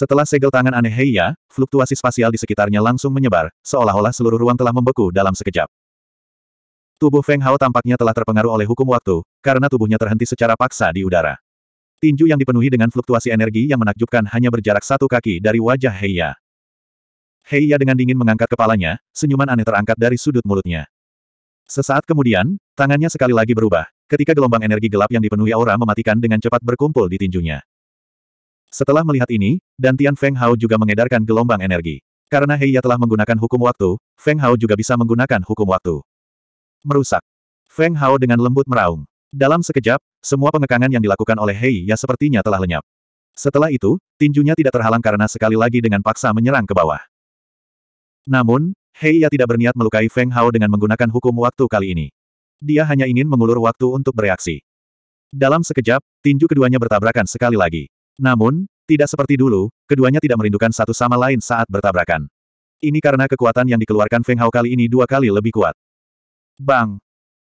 Setelah segel tangan aneh Heiya, fluktuasi spasial di sekitarnya langsung menyebar, seolah-olah seluruh ruang telah membeku dalam sekejap. Tubuh Feng Hao tampaknya telah terpengaruh oleh hukum waktu, karena tubuhnya terhenti secara paksa di udara. Tinju yang dipenuhi dengan fluktuasi energi yang menakjubkan hanya berjarak satu kaki dari wajah Heiya. Heiya dengan dingin mengangkat kepalanya, senyuman aneh terangkat dari sudut mulutnya. Sesaat kemudian, tangannya sekali lagi berubah, ketika gelombang energi gelap yang dipenuhi aura mematikan dengan cepat berkumpul di tinjunya. Setelah melihat ini, dan Tian Feng Hao juga mengedarkan gelombang energi. Karena Hei Ya telah menggunakan hukum waktu, Feng Hao juga bisa menggunakan hukum waktu. Merusak. Feng Hao dengan lembut meraung. Dalam sekejap, semua pengekangan yang dilakukan oleh Hei Ya sepertinya telah lenyap. Setelah itu, tinjunya tidak terhalang karena sekali lagi dengan paksa menyerang ke bawah. Namun, Hei Ya tidak berniat melukai Feng Hao dengan menggunakan hukum waktu kali ini. Dia hanya ingin mengulur waktu untuk bereaksi. Dalam sekejap, tinju keduanya bertabrakan sekali lagi. Namun, tidak seperti dulu, keduanya tidak merindukan satu sama lain saat bertabrakan. Ini karena kekuatan yang dikeluarkan Feng Hao kali ini dua kali lebih kuat. Bang!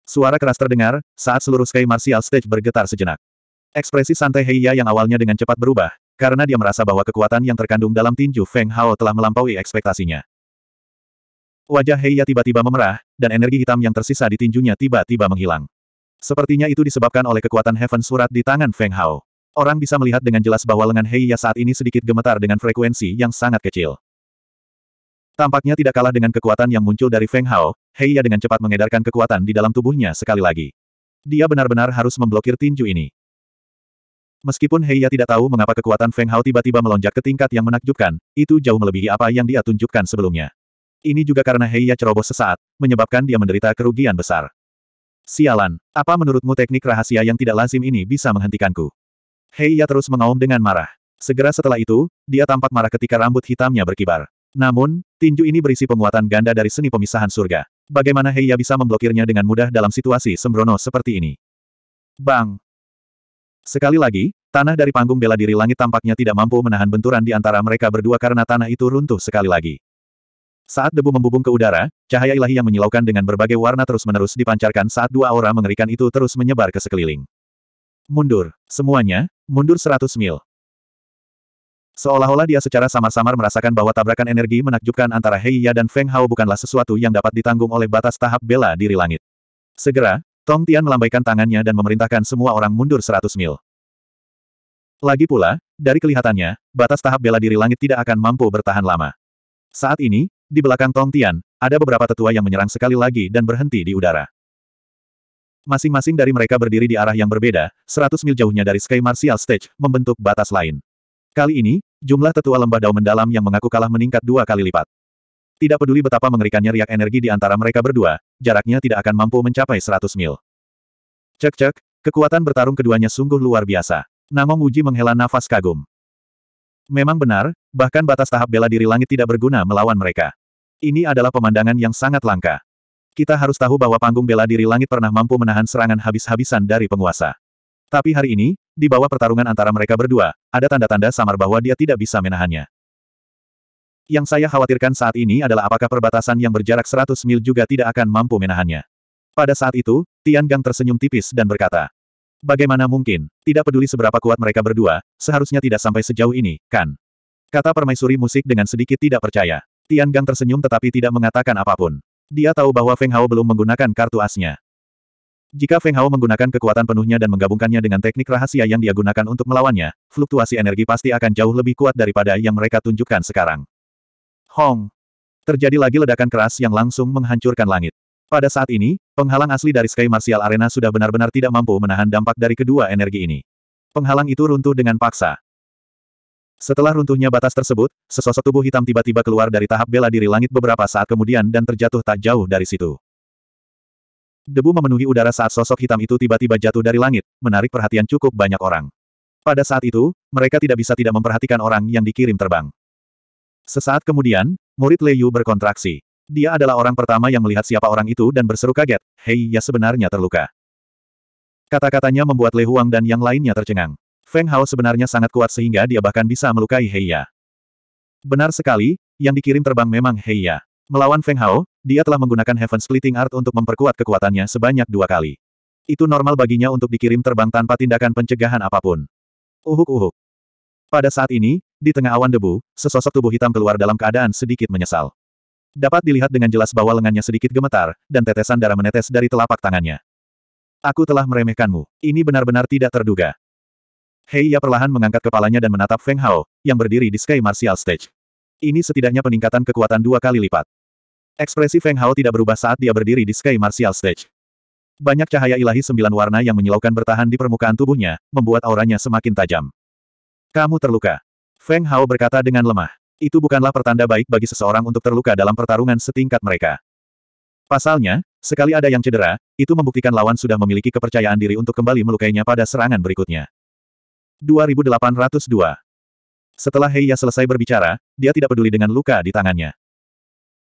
Suara keras terdengar, saat seluruh Sky Martial Stage bergetar sejenak. Ekspresi santai Heiya yang awalnya dengan cepat berubah, karena dia merasa bahwa kekuatan yang terkandung dalam tinju Feng Hao telah melampaui ekspektasinya. Wajah Heiya tiba-tiba memerah, dan energi hitam yang tersisa di tinjunya tiba-tiba menghilang. Sepertinya itu disebabkan oleh kekuatan Heaven Surat di tangan Feng Hao. Orang bisa melihat dengan jelas bahwa lengan Heiya saat ini sedikit gemetar dengan frekuensi yang sangat kecil. Tampaknya tidak kalah dengan kekuatan yang muncul dari Feng Hao, Heiya dengan cepat mengedarkan kekuatan di dalam tubuhnya sekali lagi. Dia benar-benar harus memblokir tinju ini. Meskipun Heiya tidak tahu mengapa kekuatan Feng Hao tiba-tiba melonjak ke tingkat yang menakjubkan, itu jauh melebihi apa yang dia tunjukkan sebelumnya. Ini juga karena Heiya ceroboh sesaat, menyebabkan dia menderita kerugian besar. Sialan, apa menurutmu teknik rahasia yang tidak lazim ini bisa menghentikanku? Heiya terus mengaum dengan marah. Segera setelah itu, dia tampak marah ketika rambut hitamnya berkibar. Namun, tinju ini berisi penguatan ganda dari seni pemisahan surga. Bagaimana Heiya bisa memblokirnya dengan mudah dalam situasi sembrono seperti ini? Bang! Sekali lagi, tanah dari panggung bela diri langit tampaknya tidak mampu menahan benturan di antara mereka berdua karena tanah itu runtuh sekali lagi. Saat debu membubung ke udara, cahaya ilahi yang menyilaukan dengan berbagai warna terus-menerus dipancarkan saat dua aura mengerikan itu terus menyebar ke sekeliling. Mundur, semuanya, Mundur seratus mil. Seolah-olah dia secara samar-samar merasakan bahwa tabrakan energi menakjubkan antara Heiya dan Feng Hao bukanlah sesuatu yang dapat ditanggung oleh batas tahap bela diri langit. Segera, Tong Tian melambaikan tangannya dan memerintahkan semua orang mundur seratus mil. Lagi pula, dari kelihatannya, batas tahap bela diri langit tidak akan mampu bertahan lama. Saat ini, di belakang Tong Tian, ada beberapa tetua yang menyerang sekali lagi dan berhenti di udara. Masing-masing dari mereka berdiri di arah yang berbeda, 100 mil jauhnya dari Sky Martial Stage, membentuk batas lain. Kali ini, jumlah tetua lembah dao mendalam yang mengaku kalah meningkat dua kali lipat. Tidak peduli betapa mengerikannya riak energi di antara mereka berdua, jaraknya tidak akan mampu mencapai 100 mil. Cek-cek, kekuatan bertarung keduanya sungguh luar biasa. Namong Uji menghela nafas kagum. Memang benar, bahkan batas tahap bela diri langit tidak berguna melawan mereka. Ini adalah pemandangan yang sangat langka. Kita harus tahu bahwa panggung bela diri langit pernah mampu menahan serangan habis-habisan dari penguasa. Tapi hari ini, di bawah pertarungan antara mereka berdua, ada tanda-tanda samar bahwa dia tidak bisa menahannya. Yang saya khawatirkan saat ini adalah apakah perbatasan yang berjarak 100 mil juga tidak akan mampu menahannya. Pada saat itu, Tian Gang tersenyum tipis dan berkata, Bagaimana mungkin, tidak peduli seberapa kuat mereka berdua, seharusnya tidak sampai sejauh ini, kan? Kata permaisuri musik dengan sedikit tidak percaya. Tian Gang tersenyum tetapi tidak mengatakan apapun. Dia tahu bahwa Feng Hao belum menggunakan kartu asnya. Jika Feng Hao menggunakan kekuatan penuhnya dan menggabungkannya dengan teknik rahasia yang dia gunakan untuk melawannya, fluktuasi energi pasti akan jauh lebih kuat daripada yang mereka tunjukkan sekarang. Hong! Terjadi lagi ledakan keras yang langsung menghancurkan langit. Pada saat ini, penghalang asli dari Sky Martial Arena sudah benar-benar tidak mampu menahan dampak dari kedua energi ini. Penghalang itu runtuh dengan paksa. Setelah runtuhnya batas tersebut, sesosok tubuh hitam tiba-tiba keluar dari tahap bela diri langit beberapa saat kemudian dan terjatuh tak jauh dari situ. Debu memenuhi udara saat sosok hitam itu tiba-tiba jatuh dari langit, menarik perhatian cukup banyak orang. Pada saat itu, mereka tidak bisa tidak memperhatikan orang yang dikirim terbang. Sesaat kemudian, murid Leyu berkontraksi. Dia adalah orang pertama yang melihat siapa orang itu dan berseru kaget, Hei ya sebenarnya terluka. Kata-katanya membuat Lei Huang dan yang lainnya tercengang. Feng Hao sebenarnya sangat kuat sehingga dia bahkan bisa melukai Heiya. Benar sekali, yang dikirim terbang memang Heiya. Melawan Feng Hao, dia telah menggunakan Heaven Splitting Art untuk memperkuat kekuatannya sebanyak dua kali. Itu normal baginya untuk dikirim terbang tanpa tindakan pencegahan apapun. Uhuk-uhuk. Pada saat ini, di tengah awan debu, sesosok tubuh hitam keluar dalam keadaan sedikit menyesal. Dapat dilihat dengan jelas bahwa lengannya sedikit gemetar, dan tetesan darah menetes dari telapak tangannya. Aku telah meremehkanmu. Ini benar-benar tidak terduga. Hei Ya perlahan mengangkat kepalanya dan menatap Feng Hao, yang berdiri di Sky Martial Stage. Ini setidaknya peningkatan kekuatan dua kali lipat. Ekspresi Feng Hao tidak berubah saat dia berdiri di Sky Martial Stage. Banyak cahaya ilahi sembilan warna yang menyilaukan bertahan di permukaan tubuhnya, membuat auranya semakin tajam. Kamu terluka. Feng Hao berkata dengan lemah. Itu bukanlah pertanda baik bagi seseorang untuk terluka dalam pertarungan setingkat mereka. Pasalnya, sekali ada yang cedera, itu membuktikan lawan sudah memiliki kepercayaan diri untuk kembali melukainya pada serangan berikutnya. 2802. Setelah Heiya selesai berbicara, dia tidak peduli dengan luka di tangannya.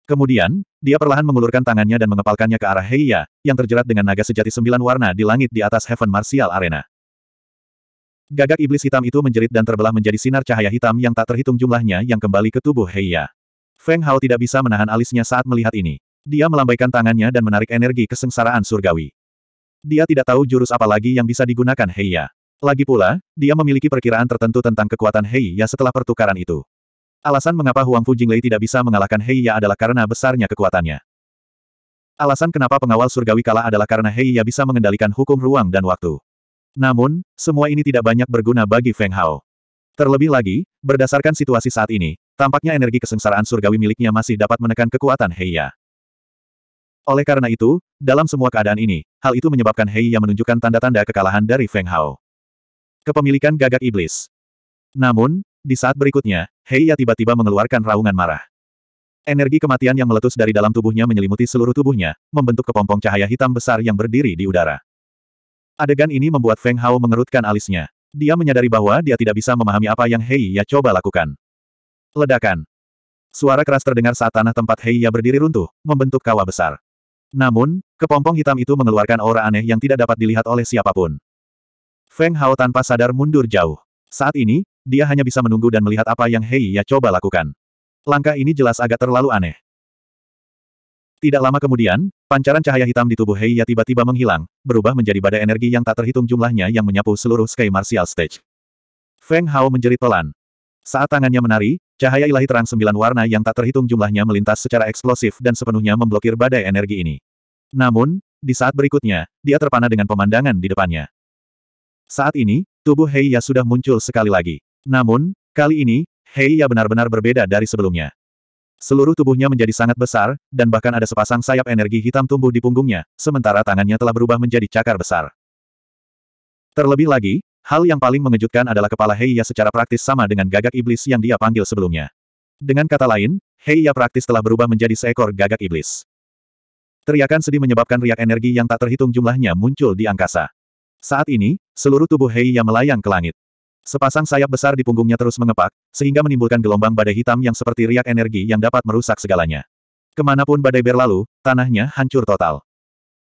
Kemudian, dia perlahan mengulurkan tangannya dan mengepalkannya ke arah Heiya, yang terjerat dengan naga sejati sembilan warna di langit di atas Heaven Martial Arena. Gagak iblis hitam itu menjerit dan terbelah menjadi sinar cahaya hitam yang tak terhitung jumlahnya yang kembali ke tubuh Heiya. Feng Hao tidak bisa menahan alisnya saat melihat ini. Dia melambaikan tangannya dan menarik energi kesengsaraan surgawi. Dia tidak tahu jurus apa lagi yang bisa digunakan Heiya. Lagi pula, dia memiliki perkiraan tertentu tentang kekuatan Hei Ya setelah pertukaran itu. Alasan mengapa Huang Fu Jinglei tidak bisa mengalahkan Hei Ya adalah karena besarnya kekuatannya. Alasan kenapa pengawal surgawi kalah adalah karena Hei Ya bisa mengendalikan hukum ruang dan waktu. Namun, semua ini tidak banyak berguna bagi Feng Hao. Terlebih lagi, berdasarkan situasi saat ini, tampaknya energi kesengsaraan surgawi miliknya masih dapat menekan kekuatan Hei Ya. Oleh karena itu, dalam semua keadaan ini, hal itu menyebabkan Hei Ya menunjukkan tanda-tanda kekalahan dari Feng Hao. Kepemilikan gagak iblis. Namun, di saat berikutnya, Heiya tiba-tiba mengeluarkan raungan marah. Energi kematian yang meletus dari dalam tubuhnya menyelimuti seluruh tubuhnya, membentuk kepompong cahaya hitam besar yang berdiri di udara. Adegan ini membuat Feng Hao mengerutkan alisnya. Dia menyadari bahwa dia tidak bisa memahami apa yang Heiya coba lakukan. Ledakan. Suara keras terdengar saat tanah tempat Heiya berdiri runtuh, membentuk kawah besar. Namun, kepompong hitam itu mengeluarkan aura aneh yang tidak dapat dilihat oleh siapapun. Feng Hao tanpa sadar mundur jauh. Saat ini, dia hanya bisa menunggu dan melihat apa yang Hei Ya coba lakukan. Langkah ini jelas agak terlalu aneh. Tidak lama kemudian, pancaran cahaya hitam di tubuh Hei Ya tiba-tiba menghilang, berubah menjadi badai energi yang tak terhitung jumlahnya yang menyapu seluruh Sky Martial Stage. Feng Hao menjerit pelan. Saat tangannya menari, cahaya ilahi terang sembilan warna yang tak terhitung jumlahnya melintas secara eksplosif dan sepenuhnya memblokir badai energi ini. Namun, di saat berikutnya, dia terpana dengan pemandangan di depannya. Saat ini, tubuh Hei Ya sudah muncul sekali lagi. Namun, kali ini, Hei Ya benar-benar berbeda dari sebelumnya. Seluruh tubuhnya menjadi sangat besar, dan bahkan ada sepasang sayap energi hitam tumbuh di punggungnya, sementara tangannya telah berubah menjadi cakar besar. Terlebih lagi, hal yang paling mengejutkan adalah kepala Hei Ya secara praktis sama dengan gagak iblis yang dia panggil sebelumnya. Dengan kata lain, Hei Ya praktis telah berubah menjadi seekor gagak iblis. Teriakan sedih menyebabkan riak energi yang tak terhitung jumlahnya muncul di angkasa. Saat ini, seluruh tubuh Hei Heiya melayang ke langit. Sepasang sayap besar di punggungnya terus mengepak, sehingga menimbulkan gelombang badai hitam yang seperti riak energi yang dapat merusak segalanya. Kemanapun badai berlalu, tanahnya hancur total.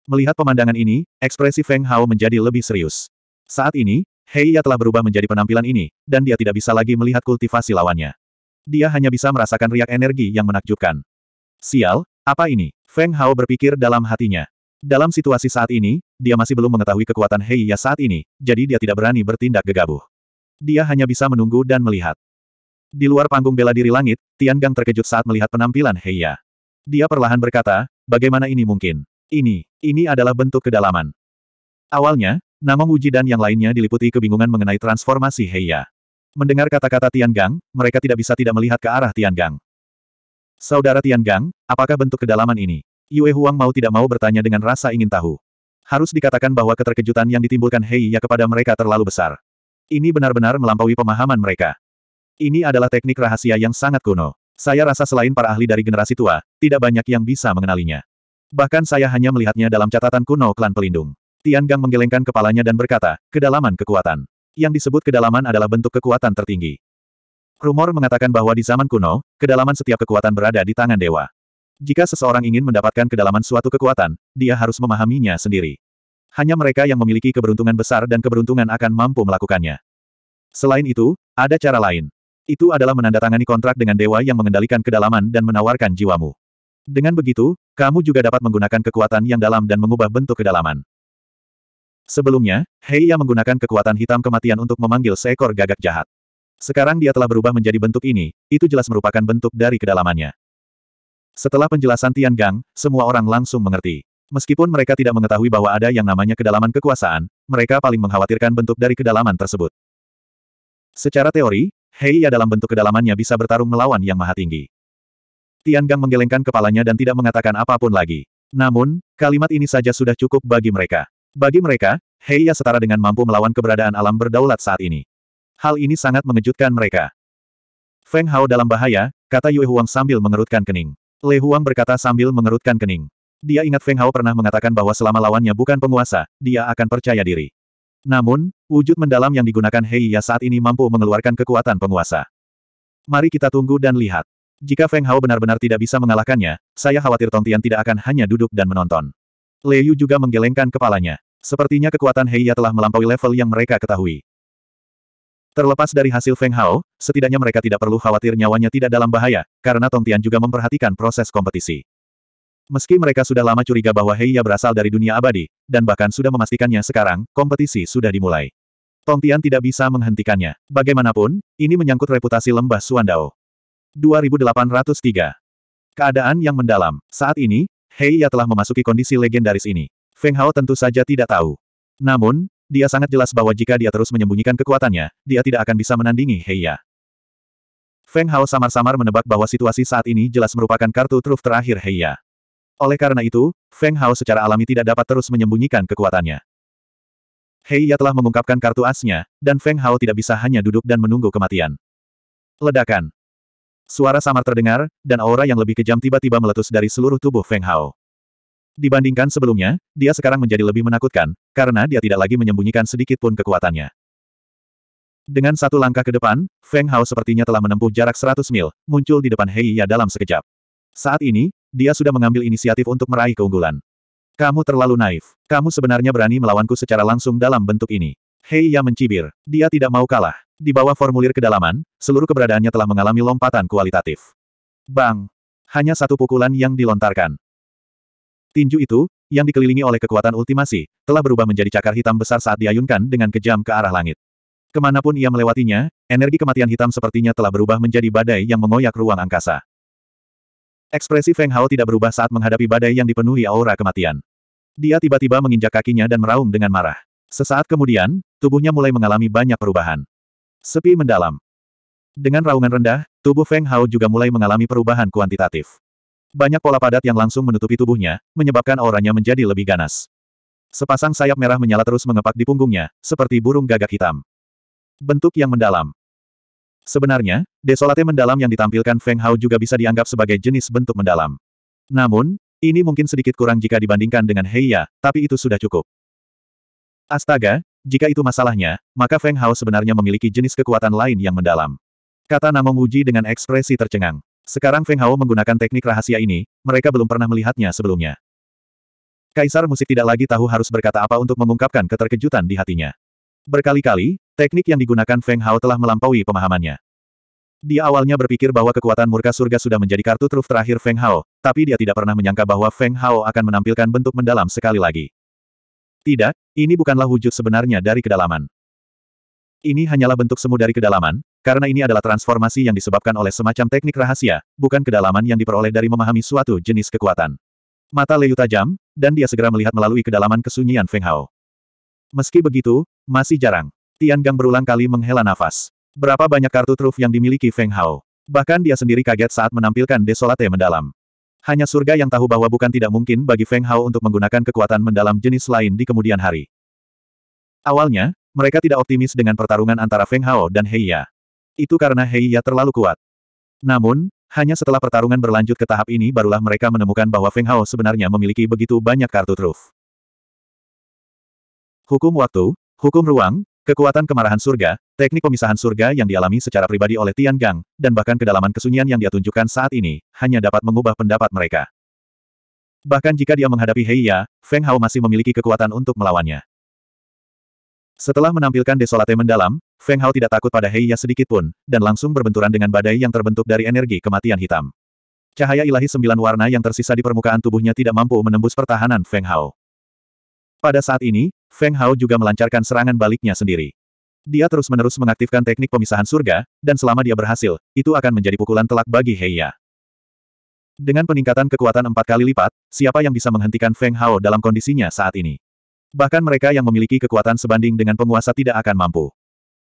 Melihat pemandangan ini, ekspresi Feng Hao menjadi lebih serius. Saat ini, Hei Heiya telah berubah menjadi penampilan ini, dan dia tidak bisa lagi melihat kultivasi lawannya. Dia hanya bisa merasakan riak energi yang menakjubkan. Sial, apa ini? Feng Hao berpikir dalam hatinya. Dalam situasi saat ini, dia masih belum mengetahui kekuatan Heiya saat ini, jadi dia tidak berani bertindak gegabah. Dia hanya bisa menunggu dan melihat. Di luar panggung bela diri langit, Tian Gang terkejut saat melihat penampilan Heiya. Dia perlahan berkata, bagaimana ini mungkin? Ini, ini adalah bentuk kedalaman. Awalnya, Namong Muji dan yang lainnya diliputi kebingungan mengenai transformasi Heiya. Mendengar kata-kata Tian Gang, mereka tidak bisa tidak melihat ke arah Tian Gang. Saudara Tian Gang, apakah bentuk kedalaman ini? Yue Huang mau tidak mau bertanya dengan rasa ingin tahu. Harus dikatakan bahwa keterkejutan yang ditimbulkan Hei Ya kepada mereka terlalu besar. Ini benar-benar melampaui pemahaman mereka. Ini adalah teknik rahasia yang sangat kuno. Saya rasa selain para ahli dari generasi tua, tidak banyak yang bisa mengenalinya. Bahkan saya hanya melihatnya dalam catatan kuno klan pelindung. Tian Gang menggelengkan kepalanya dan berkata, kedalaman kekuatan. Yang disebut kedalaman adalah bentuk kekuatan tertinggi. Rumor mengatakan bahwa di zaman kuno, kedalaman setiap kekuatan berada di tangan dewa. Jika seseorang ingin mendapatkan kedalaman suatu kekuatan, dia harus memahaminya sendiri. Hanya mereka yang memiliki keberuntungan besar dan keberuntungan akan mampu melakukannya. Selain itu, ada cara lain. Itu adalah menandatangani kontrak dengan dewa yang mengendalikan kedalaman dan menawarkan jiwamu. Dengan begitu, kamu juga dapat menggunakan kekuatan yang dalam dan mengubah bentuk kedalaman. Sebelumnya, Heiya menggunakan kekuatan hitam kematian untuk memanggil seekor gagak jahat. Sekarang dia telah berubah menjadi bentuk ini, itu jelas merupakan bentuk dari kedalamannya. Setelah penjelasan Tian Gang, semua orang langsung mengerti. Meskipun mereka tidak mengetahui bahwa ada yang namanya kedalaman kekuasaan, mereka paling mengkhawatirkan bentuk dari kedalaman tersebut. Secara teori, Hei Ya dalam bentuk kedalamannya bisa bertarung melawan yang maha tinggi. Tian Gang menggelengkan kepalanya dan tidak mengatakan apapun lagi. Namun, kalimat ini saja sudah cukup bagi mereka. Bagi mereka, Hei Ya setara dengan mampu melawan keberadaan alam berdaulat saat ini. Hal ini sangat mengejutkan mereka. Feng Hao dalam bahaya, kata Yue Huang sambil mengerutkan kening. Le Huang berkata sambil mengerutkan kening. Dia ingat Feng Hao pernah mengatakan bahwa selama lawannya bukan penguasa, dia akan percaya diri. Namun, wujud mendalam yang digunakan Hei Ya saat ini mampu mengeluarkan kekuatan penguasa. Mari kita tunggu dan lihat. Jika Feng Hao benar-benar tidak bisa mengalahkannya, saya khawatir Tong Tian tidak akan hanya duduk dan menonton. Yu juga menggelengkan kepalanya. Sepertinya kekuatan Hei Ya telah melampaui level yang mereka ketahui. Terlepas dari hasil Feng Hao, setidaknya mereka tidak perlu khawatir nyawanya tidak dalam bahaya, karena Tong Tian juga memperhatikan proses kompetisi. Meski mereka sudah lama curiga bahwa Heiya berasal dari dunia abadi, dan bahkan sudah memastikannya sekarang, kompetisi sudah dimulai. Tong Tian tidak bisa menghentikannya. Bagaimanapun, ini menyangkut reputasi lembah Suandao. 2803. Keadaan yang mendalam. Saat ini, Hei Ya telah memasuki kondisi legendaris ini. Feng Hao tentu saja tidak tahu. Namun, dia sangat jelas bahwa jika dia terus menyembunyikan kekuatannya, dia tidak akan bisa menandingi Heiya. Feng Hao samar-samar menebak bahwa situasi saat ini jelas merupakan kartu truf terakhir Heiya. Oleh karena itu, Feng Hao secara alami tidak dapat terus menyembunyikan kekuatannya. Heiya telah mengungkapkan kartu asnya, dan Feng Hao tidak bisa hanya duduk dan menunggu kematian. Ledakan. Suara samar terdengar, dan aura yang lebih kejam tiba-tiba meletus dari seluruh tubuh Feng Hao. Dibandingkan sebelumnya, dia sekarang menjadi lebih menakutkan, karena dia tidak lagi menyembunyikan sedikit pun kekuatannya. Dengan satu langkah ke depan, Feng Hao sepertinya telah menempuh jarak 100 mil, muncul di depan Hei Ya dalam sekejap. Saat ini, dia sudah mengambil inisiatif untuk meraih keunggulan. Kamu terlalu naif. Kamu sebenarnya berani melawanku secara langsung dalam bentuk ini. Hei Ya mencibir. Dia tidak mau kalah. Di bawah formulir kedalaman, seluruh keberadaannya telah mengalami lompatan kualitatif. Bang! Hanya satu pukulan yang dilontarkan. Tinju itu, yang dikelilingi oleh kekuatan ultimasi, telah berubah menjadi cakar hitam besar saat diayunkan dengan kejam ke arah langit. Kemanapun ia melewatinya, energi kematian hitam sepertinya telah berubah menjadi badai yang mengoyak ruang angkasa. Ekspresi Feng Hao tidak berubah saat menghadapi badai yang dipenuhi aura kematian. Dia tiba-tiba menginjak kakinya dan meraung dengan marah. Sesaat kemudian, tubuhnya mulai mengalami banyak perubahan. Sepi mendalam. Dengan raungan rendah, tubuh Feng Hao juga mulai mengalami perubahan kuantitatif. Banyak pola padat yang langsung menutupi tubuhnya, menyebabkan auranya menjadi lebih ganas. Sepasang sayap merah menyala terus mengepak di punggungnya, seperti burung gagak hitam. Bentuk yang mendalam. Sebenarnya, desolate mendalam yang ditampilkan Feng Hao juga bisa dianggap sebagai jenis bentuk mendalam. Namun, ini mungkin sedikit kurang jika dibandingkan dengan Heiya, tapi itu sudah cukup. Astaga, jika itu masalahnya, maka Feng Hao sebenarnya memiliki jenis kekuatan lain yang mendalam. Kata Namong Uji dengan ekspresi tercengang. Sekarang Feng Hao menggunakan teknik rahasia ini, mereka belum pernah melihatnya sebelumnya. Kaisar musik tidak lagi tahu harus berkata apa untuk mengungkapkan keterkejutan di hatinya. Berkali-kali, teknik yang digunakan Feng Hao telah melampaui pemahamannya. Dia awalnya berpikir bahwa kekuatan murka surga sudah menjadi kartu truf terakhir Feng Hao, tapi dia tidak pernah menyangka bahwa Feng Hao akan menampilkan bentuk mendalam sekali lagi. Tidak, ini bukanlah wujud sebenarnya dari kedalaman. Ini hanyalah bentuk semu dari kedalaman, karena ini adalah transformasi yang disebabkan oleh semacam teknik rahasia, bukan kedalaman yang diperoleh dari memahami suatu jenis kekuatan. Mata leyu tajam, dan dia segera melihat melalui kedalaman kesunyian Feng Hao. Meski begitu, masih jarang. Tian Gang berulang kali menghela nafas. Berapa banyak kartu truf yang dimiliki Feng Hao? Bahkan dia sendiri kaget saat menampilkan Desolate mendalam. Hanya surga yang tahu bahwa bukan tidak mungkin bagi Feng Hao untuk menggunakan kekuatan mendalam jenis lain di kemudian hari. Awalnya, mereka tidak optimis dengan pertarungan antara Feng Hao dan Heiya. Itu karena Heiya terlalu kuat. Namun, hanya setelah pertarungan berlanjut ke tahap ini barulah mereka menemukan bahwa Feng Hao sebenarnya memiliki begitu banyak kartu truf. Hukum waktu, hukum ruang, kekuatan kemarahan surga, teknik pemisahan surga yang dialami secara pribadi oleh Tian Gang, dan bahkan kedalaman kesunyian yang dia tunjukkan saat ini, hanya dapat mengubah pendapat mereka. Bahkan jika dia menghadapi Heiya, Feng Hao masih memiliki kekuatan untuk melawannya. Setelah menampilkan desolate mendalam, Feng Hao tidak takut pada Heiya sedikit pun, dan langsung berbenturan dengan badai yang terbentuk dari energi kematian hitam. Cahaya ilahi sembilan warna yang tersisa di permukaan tubuhnya tidak mampu menembus pertahanan Feng Hao. Pada saat ini, Feng Hao juga melancarkan serangan baliknya sendiri. Dia terus-menerus mengaktifkan teknik pemisahan surga, dan selama dia berhasil, itu akan menjadi pukulan telak bagi Heiya. Dengan peningkatan kekuatan empat kali lipat, siapa yang bisa menghentikan Feng Hao dalam kondisinya saat ini? Bahkan mereka yang memiliki kekuatan sebanding dengan penguasa tidak akan mampu.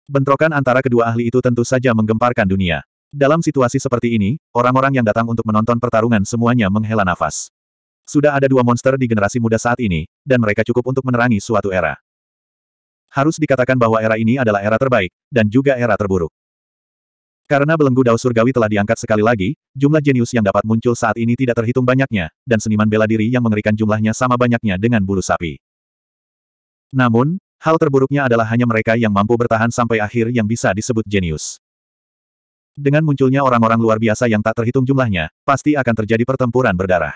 Bentrokan antara kedua ahli itu tentu saja menggemparkan dunia. Dalam situasi seperti ini, orang-orang yang datang untuk menonton pertarungan semuanya menghela nafas. Sudah ada dua monster di generasi muda saat ini, dan mereka cukup untuk menerangi suatu era. Harus dikatakan bahwa era ini adalah era terbaik, dan juga era terburuk. Karena belenggu Dao Surgawi telah diangkat sekali lagi, jumlah jenius yang dapat muncul saat ini tidak terhitung banyaknya, dan seniman bela diri yang mengerikan jumlahnya sama banyaknya dengan bulu sapi. Namun, hal terburuknya adalah hanya mereka yang mampu bertahan sampai akhir yang bisa disebut jenius. Dengan munculnya orang-orang luar biasa yang tak terhitung jumlahnya, pasti akan terjadi pertempuran berdarah.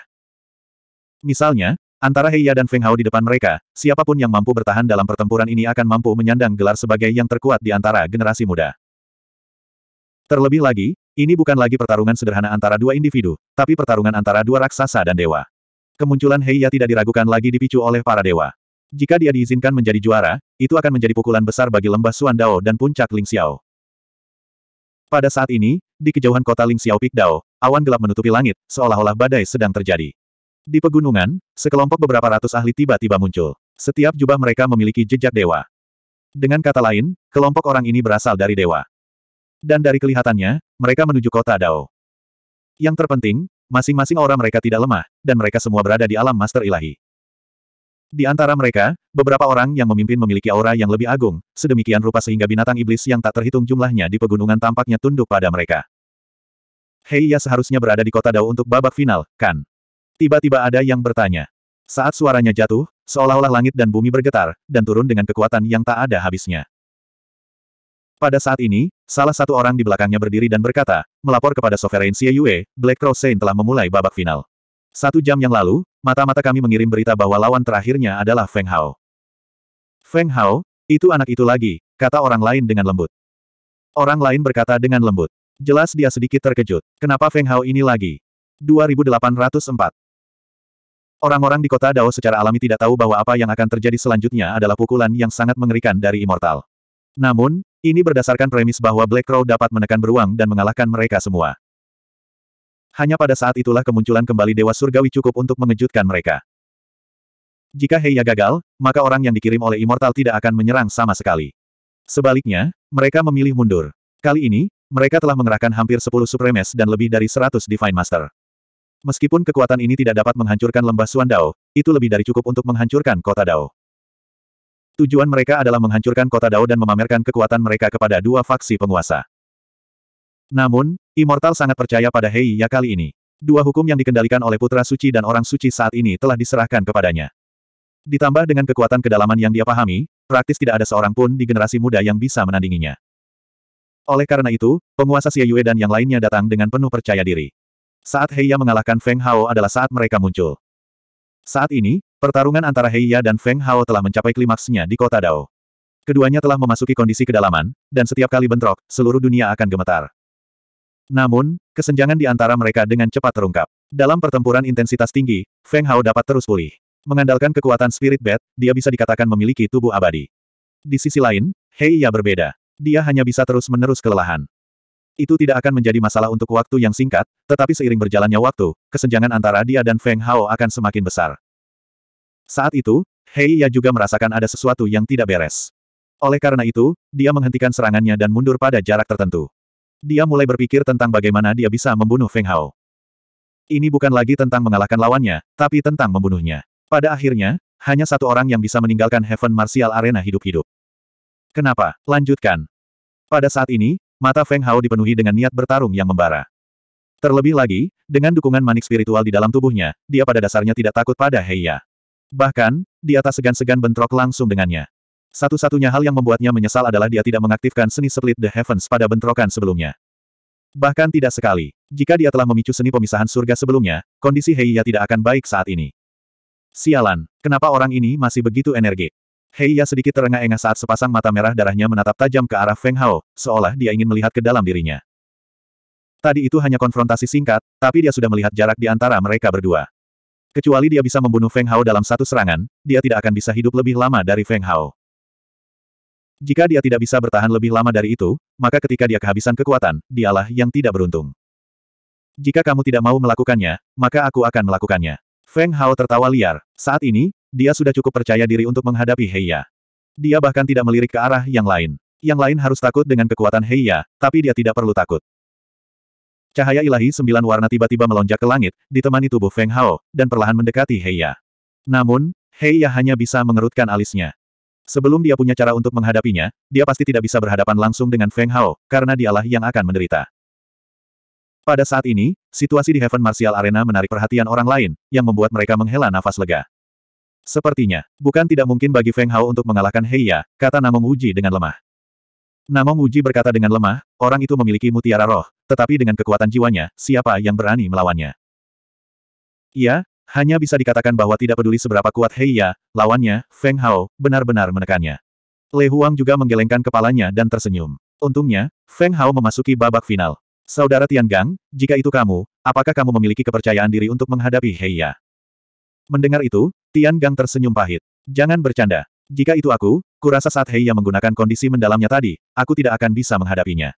Misalnya, antara Heiya dan Feng Hao di depan mereka, siapapun yang mampu bertahan dalam pertempuran ini akan mampu menyandang gelar sebagai yang terkuat di antara generasi muda. Terlebih lagi, ini bukan lagi pertarungan sederhana antara dua individu, tapi pertarungan antara dua raksasa dan dewa. Kemunculan Heiya tidak diragukan lagi dipicu oleh para dewa. Jika dia diizinkan menjadi juara, itu akan menjadi pukulan besar bagi lembah Suan Dao dan puncak Ling Xiao. Pada saat ini, di kejauhan kota Ling Xiao Pik Dao, awan gelap menutupi langit, seolah-olah badai sedang terjadi. Di pegunungan, sekelompok beberapa ratus ahli tiba-tiba muncul. Setiap jubah mereka memiliki jejak dewa. Dengan kata lain, kelompok orang ini berasal dari dewa. Dan dari kelihatannya, mereka menuju kota Dao. Yang terpenting, masing-masing orang mereka tidak lemah, dan mereka semua berada di alam master ilahi. Di antara mereka, beberapa orang yang memimpin memiliki aura yang lebih agung, sedemikian rupa sehingga binatang iblis yang tak terhitung jumlahnya di pegunungan tampaknya tunduk pada mereka. Heiya seharusnya berada di kota Dao untuk babak final, kan? Tiba-tiba ada yang bertanya. Saat suaranya jatuh, seolah-olah langit dan bumi bergetar, dan turun dengan kekuatan yang tak ada habisnya. Pada saat ini, salah satu orang di belakangnya berdiri dan berkata, melapor kepada Sovereign Xie Yue, Black Rose Saint telah memulai babak final. Satu jam yang lalu, mata-mata kami mengirim berita bahwa lawan terakhirnya adalah Feng Hao. Feng Hao, itu anak itu lagi, kata orang lain dengan lembut. Orang lain berkata dengan lembut. Jelas dia sedikit terkejut. Kenapa Feng Hao ini lagi? 2804 Orang-orang di kota Dao secara alami tidak tahu bahwa apa yang akan terjadi selanjutnya adalah pukulan yang sangat mengerikan dari Immortal. Namun, ini berdasarkan premis bahwa Black Crow dapat menekan beruang dan mengalahkan mereka semua. Hanya pada saat itulah kemunculan kembali Dewa Surgawi cukup untuk mengejutkan mereka. Jika Heiya gagal, maka orang yang dikirim oleh Immortal tidak akan menyerang sama sekali. Sebaliknya, mereka memilih mundur. Kali ini, mereka telah mengerahkan hampir 10 Supremes dan lebih dari 100 Divine Master. Meskipun kekuatan ini tidak dapat menghancurkan lembah Suan Dao, itu lebih dari cukup untuk menghancurkan kota Dao. Tujuan mereka adalah menghancurkan kota Dao dan memamerkan kekuatan mereka kepada dua faksi penguasa. Namun, Immortal sangat percaya pada Hei Ya kali ini. Dua hukum yang dikendalikan oleh Putra Suci dan Orang Suci saat ini telah diserahkan kepadanya. Ditambah dengan kekuatan kedalaman yang dia pahami, praktis tidak ada seorang pun di generasi muda yang bisa menandinginya. Oleh karena itu, penguasa Xie Yue dan yang lainnya datang dengan penuh percaya diri. Saat Heiya mengalahkan Feng Hao adalah saat mereka muncul. Saat ini, pertarungan antara Heiya dan Feng Hao telah mencapai klimaksnya di kota Dao. Keduanya telah memasuki kondisi kedalaman, dan setiap kali bentrok, seluruh dunia akan gemetar. Namun, kesenjangan di antara mereka dengan cepat terungkap. Dalam pertempuran intensitas tinggi, Feng Hao dapat terus pulih. Mengandalkan kekuatan Spirit Bat, dia bisa dikatakan memiliki tubuh abadi. Di sisi lain, Hei Ya berbeda. Dia hanya bisa terus-menerus kelelahan. Itu tidak akan menjadi masalah untuk waktu yang singkat, tetapi seiring berjalannya waktu, kesenjangan antara dia dan Feng Hao akan semakin besar. Saat itu, Hei Ya juga merasakan ada sesuatu yang tidak beres. Oleh karena itu, dia menghentikan serangannya dan mundur pada jarak tertentu dia mulai berpikir tentang bagaimana dia bisa membunuh Feng Hao. Ini bukan lagi tentang mengalahkan lawannya, tapi tentang membunuhnya. Pada akhirnya, hanya satu orang yang bisa meninggalkan Heaven Martial Arena hidup-hidup. Kenapa? Lanjutkan. Pada saat ini, mata Feng Hao dipenuhi dengan niat bertarung yang membara. Terlebih lagi, dengan dukungan manik spiritual di dalam tubuhnya, dia pada dasarnya tidak takut pada Heiya. Bahkan, dia tak segan-segan bentrok langsung dengannya. Satu-satunya hal yang membuatnya menyesal adalah dia tidak mengaktifkan seni Split the Heavens pada bentrokan sebelumnya. Bahkan tidak sekali. Jika dia telah memicu seni pemisahan surga sebelumnya, kondisi Heiya tidak akan baik saat ini. Sialan, kenapa orang ini masih begitu energi? Heiya sedikit terengah-engah saat sepasang mata merah darahnya menatap tajam ke arah Feng Hao, seolah dia ingin melihat ke dalam dirinya. Tadi itu hanya konfrontasi singkat, tapi dia sudah melihat jarak di antara mereka berdua. Kecuali dia bisa membunuh Feng Hao dalam satu serangan, dia tidak akan bisa hidup lebih lama dari Feng Hao. Jika dia tidak bisa bertahan lebih lama dari itu, maka ketika dia kehabisan kekuatan, dialah yang tidak beruntung. Jika kamu tidak mau melakukannya, maka aku akan melakukannya. Feng Hao tertawa liar. Saat ini, dia sudah cukup percaya diri untuk menghadapi Heiya. Dia bahkan tidak melirik ke arah yang lain. Yang lain harus takut dengan kekuatan Heiya, tapi dia tidak perlu takut. Cahaya ilahi sembilan warna tiba-tiba melonjak ke langit, ditemani tubuh Feng Hao, dan perlahan mendekati Heiya. Namun, Heiya hanya bisa mengerutkan alisnya. Sebelum dia punya cara untuk menghadapinya, dia pasti tidak bisa berhadapan langsung dengan Feng Hao, karena dialah yang akan menderita. Pada saat ini, situasi di Heaven Martial Arena menarik perhatian orang lain, yang membuat mereka menghela nafas lega. Sepertinya, bukan tidak mungkin bagi Feng Hao untuk mengalahkan Heiya, kata Namong Uji dengan lemah. Namong Uji berkata dengan lemah, orang itu memiliki mutiara roh, tetapi dengan kekuatan jiwanya, siapa yang berani melawannya? Iya, hanya bisa dikatakan bahwa tidak peduli seberapa kuat Heiya, lawannya, Feng Hao, benar-benar menekannya. Le Huang juga menggelengkan kepalanya dan tersenyum. Untungnya, Feng Hao memasuki babak final. Saudara Tian Gang, jika itu kamu, apakah kamu memiliki kepercayaan diri untuk menghadapi Heiya? Mendengar itu, Tian Gang tersenyum pahit. Jangan bercanda. Jika itu aku, kurasa saat Heiya menggunakan kondisi mendalamnya tadi, aku tidak akan bisa menghadapinya.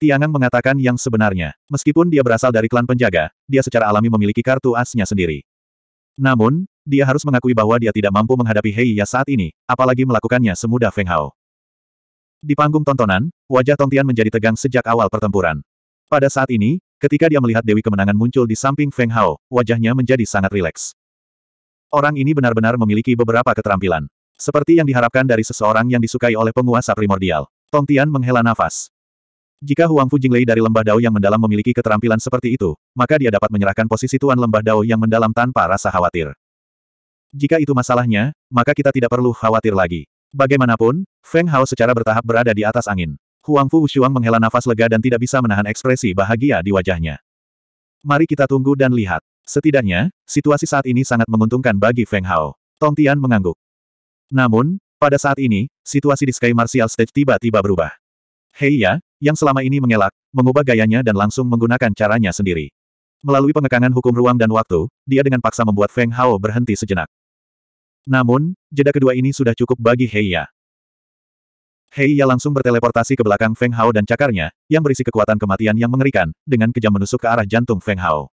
Tiangang mengatakan yang sebenarnya, meskipun dia berasal dari klan penjaga, dia secara alami memiliki kartu asnya sendiri. Namun, dia harus mengakui bahwa dia tidak mampu menghadapi Hei Ya saat ini, apalagi melakukannya semudah Feng Hao. Di panggung tontonan, wajah Tong Tian menjadi tegang sejak awal pertempuran. Pada saat ini, ketika dia melihat Dewi Kemenangan muncul di samping Feng Hao, wajahnya menjadi sangat rileks. Orang ini benar-benar memiliki beberapa keterampilan. Seperti yang diharapkan dari seseorang yang disukai oleh penguasa primordial. Tong Tian menghela nafas. Jika Huang Fu Jinglei dari lembah Dao yang mendalam memiliki keterampilan seperti itu, maka dia dapat menyerahkan posisi tuan lembah Dao yang mendalam tanpa rasa khawatir. Jika itu masalahnya, maka kita tidak perlu khawatir lagi. Bagaimanapun, Feng Hao secara bertahap berada di atas angin. Huang Fu Wushuang menghela nafas lega dan tidak bisa menahan ekspresi bahagia di wajahnya. Mari kita tunggu dan lihat. Setidaknya, situasi saat ini sangat menguntungkan bagi Feng Hao. Tong Tian mengangguk. Namun, pada saat ini, situasi di Sky Martial Stage tiba-tiba berubah. Hei ya, yang selama ini mengelak, mengubah gayanya dan langsung menggunakan caranya sendiri. Melalui pengekangan hukum ruang dan waktu, dia dengan paksa membuat Feng Hao berhenti sejenak. Namun, jeda kedua ini sudah cukup bagi Heiya. Heiya langsung berteleportasi ke belakang Feng Hao dan cakarnya, yang berisi kekuatan kematian yang mengerikan, dengan kejam menusuk ke arah jantung Feng Hao.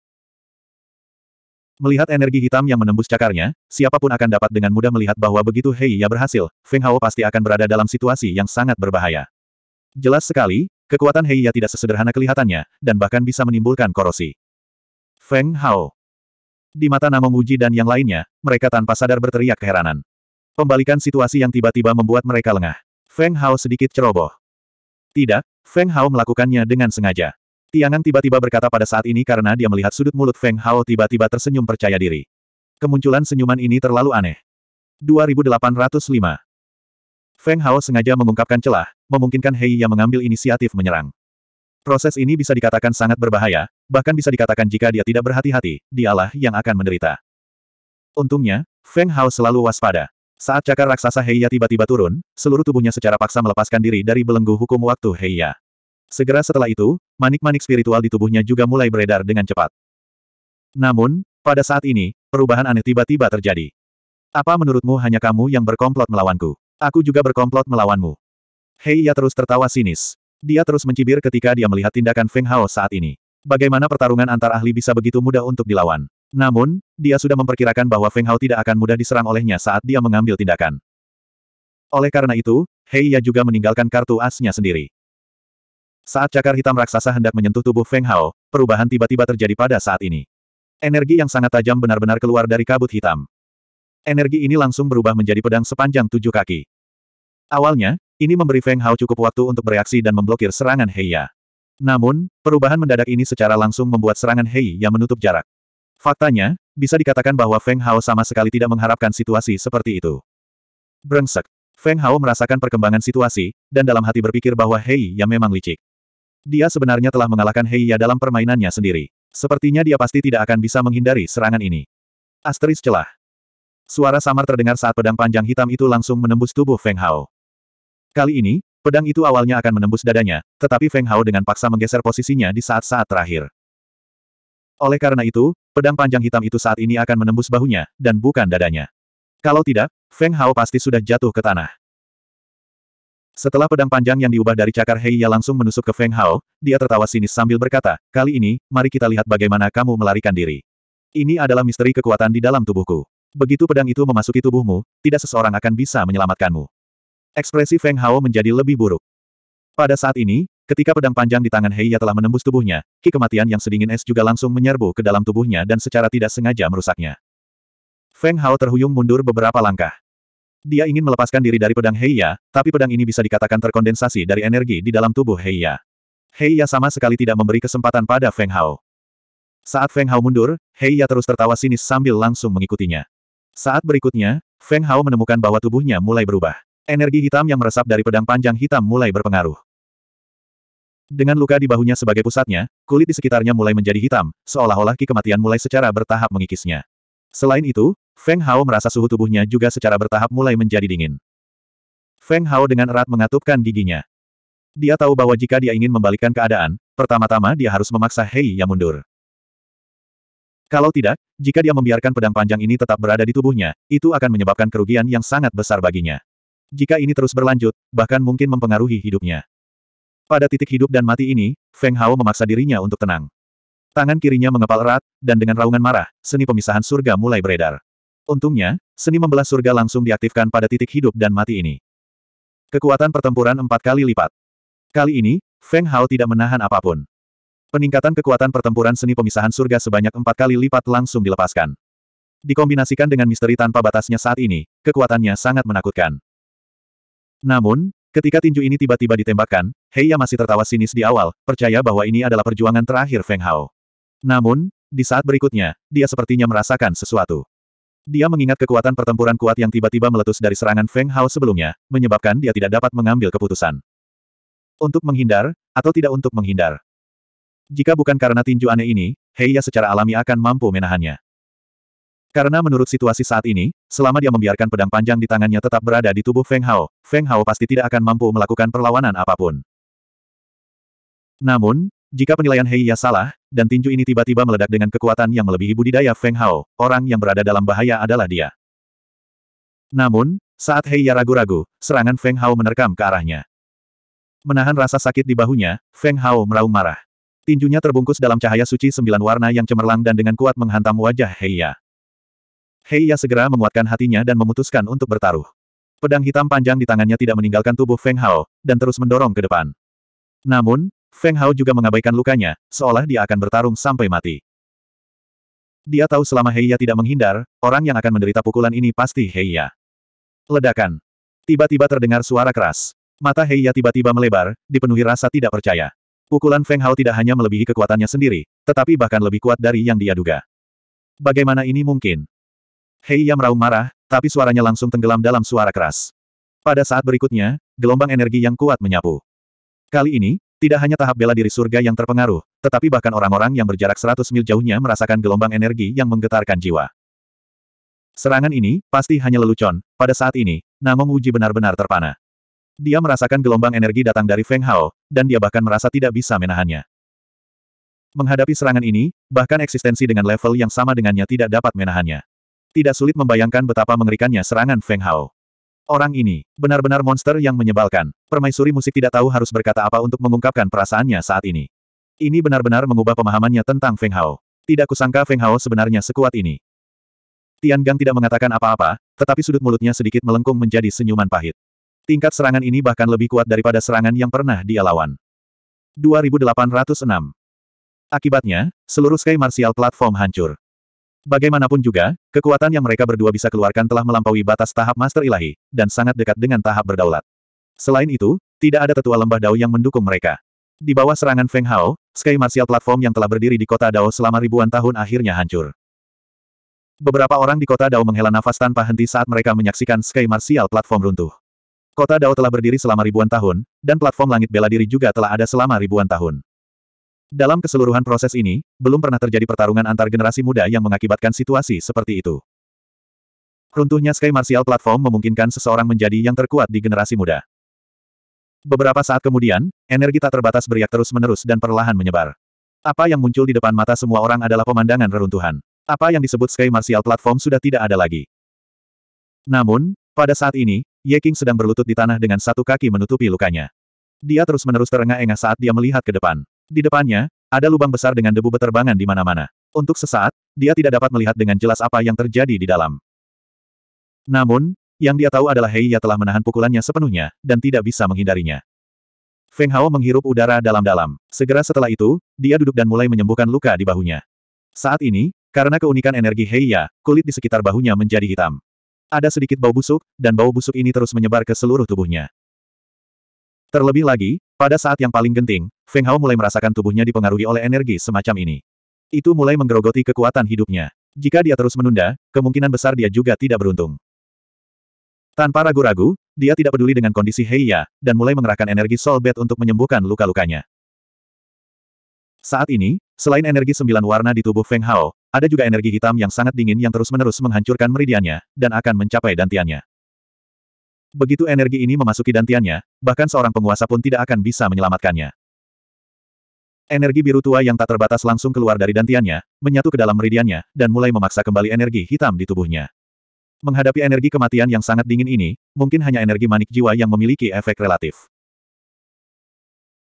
Melihat energi hitam yang menembus cakarnya, siapapun akan dapat dengan mudah melihat bahwa begitu Heiya berhasil, Feng Hao pasti akan berada dalam situasi yang sangat berbahaya. Jelas sekali, Kekuatan Heiya tidak sesederhana kelihatannya, dan bahkan bisa menimbulkan korosi. Feng Hao. Di mata Namo Muji dan yang lainnya, mereka tanpa sadar berteriak keheranan. Pembalikan situasi yang tiba-tiba membuat mereka lengah. Feng Hao sedikit ceroboh. Tidak, Feng Hao melakukannya dengan sengaja. Tiangang tiba-tiba berkata pada saat ini karena dia melihat sudut mulut Feng Hao tiba-tiba tersenyum percaya diri. Kemunculan senyuman ini terlalu aneh. 2805 Feng Hao sengaja mengungkapkan celah, memungkinkan Hei yang mengambil inisiatif menyerang. Proses ini bisa dikatakan sangat berbahaya, bahkan bisa dikatakan jika dia tidak berhati-hati, dialah yang akan menderita. Untungnya, Feng Hao selalu waspada. Saat cakar raksasa Heiya tiba-tiba turun, seluruh tubuhnya secara paksa melepaskan diri dari belenggu hukum waktu Heiya. Segera setelah itu, manik-manik spiritual di tubuhnya juga mulai beredar dengan cepat. Namun, pada saat ini, perubahan aneh tiba-tiba terjadi. Apa menurutmu hanya kamu yang berkomplot melawanku? Aku juga berkomplot melawanmu. Hei ia terus tertawa sinis. Dia terus mencibir ketika dia melihat tindakan Feng Hao saat ini. Bagaimana pertarungan antar ahli bisa begitu mudah untuk dilawan. Namun, dia sudah memperkirakan bahwa Feng Hao tidak akan mudah diserang olehnya saat dia mengambil tindakan. Oleh karena itu, Hei Ya juga meninggalkan kartu asnya sendiri. Saat cakar hitam raksasa hendak menyentuh tubuh Feng Hao, perubahan tiba-tiba terjadi pada saat ini. Energi yang sangat tajam benar-benar keluar dari kabut hitam. Energi ini langsung berubah menjadi pedang sepanjang tujuh kaki. Awalnya, ini memberi Feng Hao cukup waktu untuk bereaksi dan memblokir serangan Heiya. Namun, perubahan mendadak ini secara langsung membuat serangan Hei yang menutup jarak. Faktanya, bisa dikatakan bahwa Feng Hao sama sekali tidak mengharapkan situasi seperti itu. Brengsek. Feng Hao merasakan perkembangan situasi, dan dalam hati berpikir bahwa Hei yang memang licik. Dia sebenarnya telah mengalahkan Hei Ya dalam permainannya sendiri. Sepertinya dia pasti tidak akan bisa menghindari serangan ini. Asteris celah. Suara samar terdengar saat pedang panjang hitam itu langsung menembus tubuh Feng Hao. Kali ini, pedang itu awalnya akan menembus dadanya, tetapi Feng Hao dengan paksa menggeser posisinya di saat-saat terakhir. Oleh karena itu, pedang panjang hitam itu saat ini akan menembus bahunya, dan bukan dadanya. Kalau tidak, Feng Hao pasti sudah jatuh ke tanah. Setelah pedang panjang yang diubah dari cakar Heiya langsung menusuk ke Feng Hao, dia tertawa sinis sambil berkata, kali ini, mari kita lihat bagaimana kamu melarikan diri. Ini adalah misteri kekuatan di dalam tubuhku. Begitu pedang itu memasuki tubuhmu, tidak seseorang akan bisa menyelamatkanmu. Ekspresi Feng Hao menjadi lebih buruk. Pada saat ini, ketika pedang panjang di tangan Heiya telah menembus tubuhnya, ki kematian yang sedingin es juga langsung menyerbu ke dalam tubuhnya dan secara tidak sengaja merusaknya. Feng Hao terhuyung mundur beberapa langkah. Dia ingin melepaskan diri dari pedang Heiya, tapi pedang ini bisa dikatakan terkondensasi dari energi di dalam tubuh Heiya. Heiya sama sekali tidak memberi kesempatan pada Feng Hao. Saat Feng Hao mundur, Heiya terus tertawa sinis sambil langsung mengikutinya. Saat berikutnya, Feng Hao menemukan bahwa tubuhnya mulai berubah. Energi hitam yang meresap dari pedang panjang hitam mulai berpengaruh. Dengan luka di bahunya sebagai pusatnya, kulit di sekitarnya mulai menjadi hitam, seolah-olah ki kematian mulai secara bertahap mengikisnya. Selain itu, Feng Hao merasa suhu tubuhnya juga secara bertahap mulai menjadi dingin. Feng Hao dengan erat mengatupkan giginya. Dia tahu bahwa jika dia ingin membalikkan keadaan, pertama-tama dia harus memaksa Hei yang mundur. Kalau tidak, jika dia membiarkan pedang panjang ini tetap berada di tubuhnya, itu akan menyebabkan kerugian yang sangat besar baginya. Jika ini terus berlanjut, bahkan mungkin mempengaruhi hidupnya. Pada titik hidup dan mati ini, Feng Hao memaksa dirinya untuk tenang. Tangan kirinya mengepal erat, dan dengan raungan marah, seni pemisahan surga mulai beredar. Untungnya, seni membelah surga langsung diaktifkan pada titik hidup dan mati ini. Kekuatan pertempuran empat kali lipat. Kali ini, Feng Hao tidak menahan apapun. Peningkatan kekuatan pertempuran seni pemisahan surga sebanyak empat kali lipat langsung dilepaskan. Dikombinasikan dengan misteri tanpa batasnya saat ini, kekuatannya sangat menakutkan. Namun, ketika tinju ini tiba-tiba ditembakkan, Heiya masih tertawa sinis di awal, percaya bahwa ini adalah perjuangan terakhir Feng Hao. Namun, di saat berikutnya, dia sepertinya merasakan sesuatu. Dia mengingat kekuatan pertempuran kuat yang tiba-tiba meletus dari serangan Feng Hao sebelumnya, menyebabkan dia tidak dapat mengambil keputusan. Untuk menghindar, atau tidak untuk menghindar. Jika bukan karena tinju aneh ini, Heiya secara alami akan mampu menahannya. Karena menurut situasi saat ini, selama dia membiarkan pedang panjang di tangannya tetap berada di tubuh Feng Hao, Feng Hao pasti tidak akan mampu melakukan perlawanan apapun. Namun, jika penilaian Heiya salah, dan tinju ini tiba-tiba meledak dengan kekuatan yang melebihi budidaya Feng Hao, orang yang berada dalam bahaya adalah dia. Namun, saat Heiya ragu-ragu, serangan Feng Hao menerkam ke arahnya. Menahan rasa sakit di bahunya, Feng Hao meraung marah. Tinjunya terbungkus dalam cahaya suci sembilan warna yang cemerlang dan dengan kuat menghantam wajah Heiya. Heiya segera menguatkan hatinya dan memutuskan untuk bertaruh. Pedang hitam panjang di tangannya tidak meninggalkan tubuh Feng Hao, dan terus mendorong ke depan. Namun, Feng Hao juga mengabaikan lukanya, seolah dia akan bertarung sampai mati. Dia tahu selama Heiya tidak menghindar, orang yang akan menderita pukulan ini pasti Heiya. Ledakan. Tiba-tiba terdengar suara keras. Mata Heiya tiba-tiba melebar, dipenuhi rasa tidak percaya. Pukulan Feng Hao tidak hanya melebihi kekuatannya sendiri, tetapi bahkan lebih kuat dari yang dia duga. Bagaimana ini mungkin? Hei Yam meraung marah, tapi suaranya langsung tenggelam dalam suara keras. Pada saat berikutnya, gelombang energi yang kuat menyapu. Kali ini, tidak hanya tahap bela diri surga yang terpengaruh, tetapi bahkan orang-orang yang berjarak 100 mil jauhnya merasakan gelombang energi yang menggetarkan jiwa. Serangan ini, pasti hanya lelucon, pada saat ini, Namong Uji benar-benar terpana. Dia merasakan gelombang energi datang dari Feng Hao, dan dia bahkan merasa tidak bisa menahannya. Menghadapi serangan ini, bahkan eksistensi dengan level yang sama dengannya tidak dapat menahannya. Tidak sulit membayangkan betapa mengerikannya serangan Feng Hao. Orang ini, benar-benar monster yang menyebalkan. Permaisuri musik tidak tahu harus berkata apa untuk mengungkapkan perasaannya saat ini. Ini benar-benar mengubah pemahamannya tentang Feng Hao. Tidak kusangka Feng Hao sebenarnya sekuat ini. Tian Gang tidak mengatakan apa-apa, tetapi sudut mulutnya sedikit melengkung menjadi senyuman pahit. Tingkat serangan ini bahkan lebih kuat daripada serangan yang pernah dia lawan. 2806 Akibatnya, seluruh Sky Martial Platform hancur. Bagaimanapun juga, kekuatan yang mereka berdua bisa keluarkan telah melampaui batas tahap master ilahi, dan sangat dekat dengan tahap berdaulat. Selain itu, tidak ada tetua lembah Dao yang mendukung mereka. Di bawah serangan Feng Hao, Sky Martial Platform yang telah berdiri di kota Dao selama ribuan tahun akhirnya hancur. Beberapa orang di kota Dao menghela nafas tanpa henti saat mereka menyaksikan Sky Martial Platform runtuh. Kota Dao telah berdiri selama ribuan tahun, dan platform langit bela diri juga telah ada selama ribuan tahun. Dalam keseluruhan proses ini, belum pernah terjadi pertarungan antar generasi muda yang mengakibatkan situasi seperti itu. Runtuhnya Sky Martial Platform memungkinkan seseorang menjadi yang terkuat di generasi muda. Beberapa saat kemudian, energi tak terbatas beriak terus-menerus dan perlahan menyebar. Apa yang muncul di depan mata semua orang adalah pemandangan reruntuhan. Apa yang disebut Sky Martial Platform sudah tidak ada lagi. Namun, pada saat ini, Ye King sedang berlutut di tanah dengan satu kaki menutupi lukanya. Dia terus-menerus terengah-engah saat dia melihat ke depan. Di depannya, ada lubang besar dengan debu beterbangan di mana-mana. Untuk sesaat, dia tidak dapat melihat dengan jelas apa yang terjadi di dalam. Namun, yang dia tahu adalah Heiya telah menahan pukulannya sepenuhnya, dan tidak bisa menghindarinya. Feng Hao menghirup udara dalam-dalam. Segera setelah itu, dia duduk dan mulai menyembuhkan luka di bahunya. Saat ini, karena keunikan energi Heiya, kulit di sekitar bahunya menjadi hitam. Ada sedikit bau busuk, dan bau busuk ini terus menyebar ke seluruh tubuhnya. Terlebih lagi, pada saat yang paling genting, Feng Hao mulai merasakan tubuhnya dipengaruhi oleh energi semacam ini. Itu mulai menggerogoti kekuatan hidupnya. Jika dia terus menunda, kemungkinan besar dia juga tidak beruntung. Tanpa ragu-ragu, dia tidak peduli dengan kondisi Heiya, dan mulai mengerahkan energi Soul Bed untuk menyembuhkan luka-lukanya. Saat ini, selain energi sembilan warna di tubuh Feng Hao, ada juga energi hitam yang sangat dingin yang terus-menerus menghancurkan meridiannya, dan akan mencapai dantiannya. Begitu energi ini memasuki dantiannya, bahkan seorang penguasa pun tidak akan bisa menyelamatkannya. Energi biru tua yang tak terbatas langsung keluar dari dantiannya, menyatu ke dalam meridiannya, dan mulai memaksa kembali energi hitam di tubuhnya. Menghadapi energi kematian yang sangat dingin ini, mungkin hanya energi manik jiwa yang memiliki efek relatif.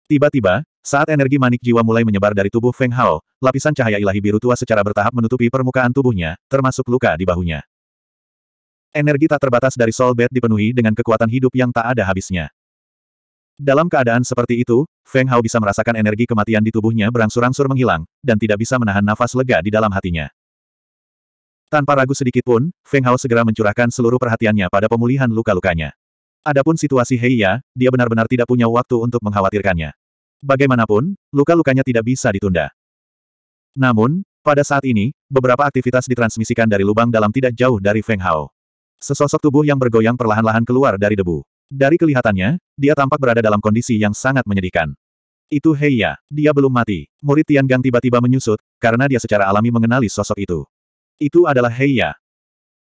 Tiba-tiba, saat energi manik jiwa mulai menyebar dari tubuh Feng Hao, lapisan cahaya ilahi biru tua secara bertahap menutupi permukaan tubuhnya, termasuk luka di bahunya. Energi tak terbatas dari Soul Bed dipenuhi dengan kekuatan hidup yang tak ada habisnya. Dalam keadaan seperti itu, Feng Hao bisa merasakan energi kematian di tubuhnya berangsur-angsur menghilang, dan tidak bisa menahan nafas lega di dalam hatinya. Tanpa ragu sedikit pun, Feng Hao segera mencurahkan seluruh perhatiannya pada pemulihan luka-lukanya. Adapun situasi Heiya, dia benar-benar tidak punya waktu untuk mengkhawatirkannya. Bagaimanapun, luka-lukanya tidak bisa ditunda. Namun, pada saat ini, beberapa aktivitas ditransmisikan dari lubang dalam tidak jauh dari Feng Hao. Sesosok tubuh yang bergoyang perlahan-lahan keluar dari debu. Dari kelihatannya, dia tampak berada dalam kondisi yang sangat menyedihkan. Itu Heiya, dia belum mati. Murid Tian Gang tiba-tiba menyusut, karena dia secara alami mengenali sosok itu. Itu adalah Heiya.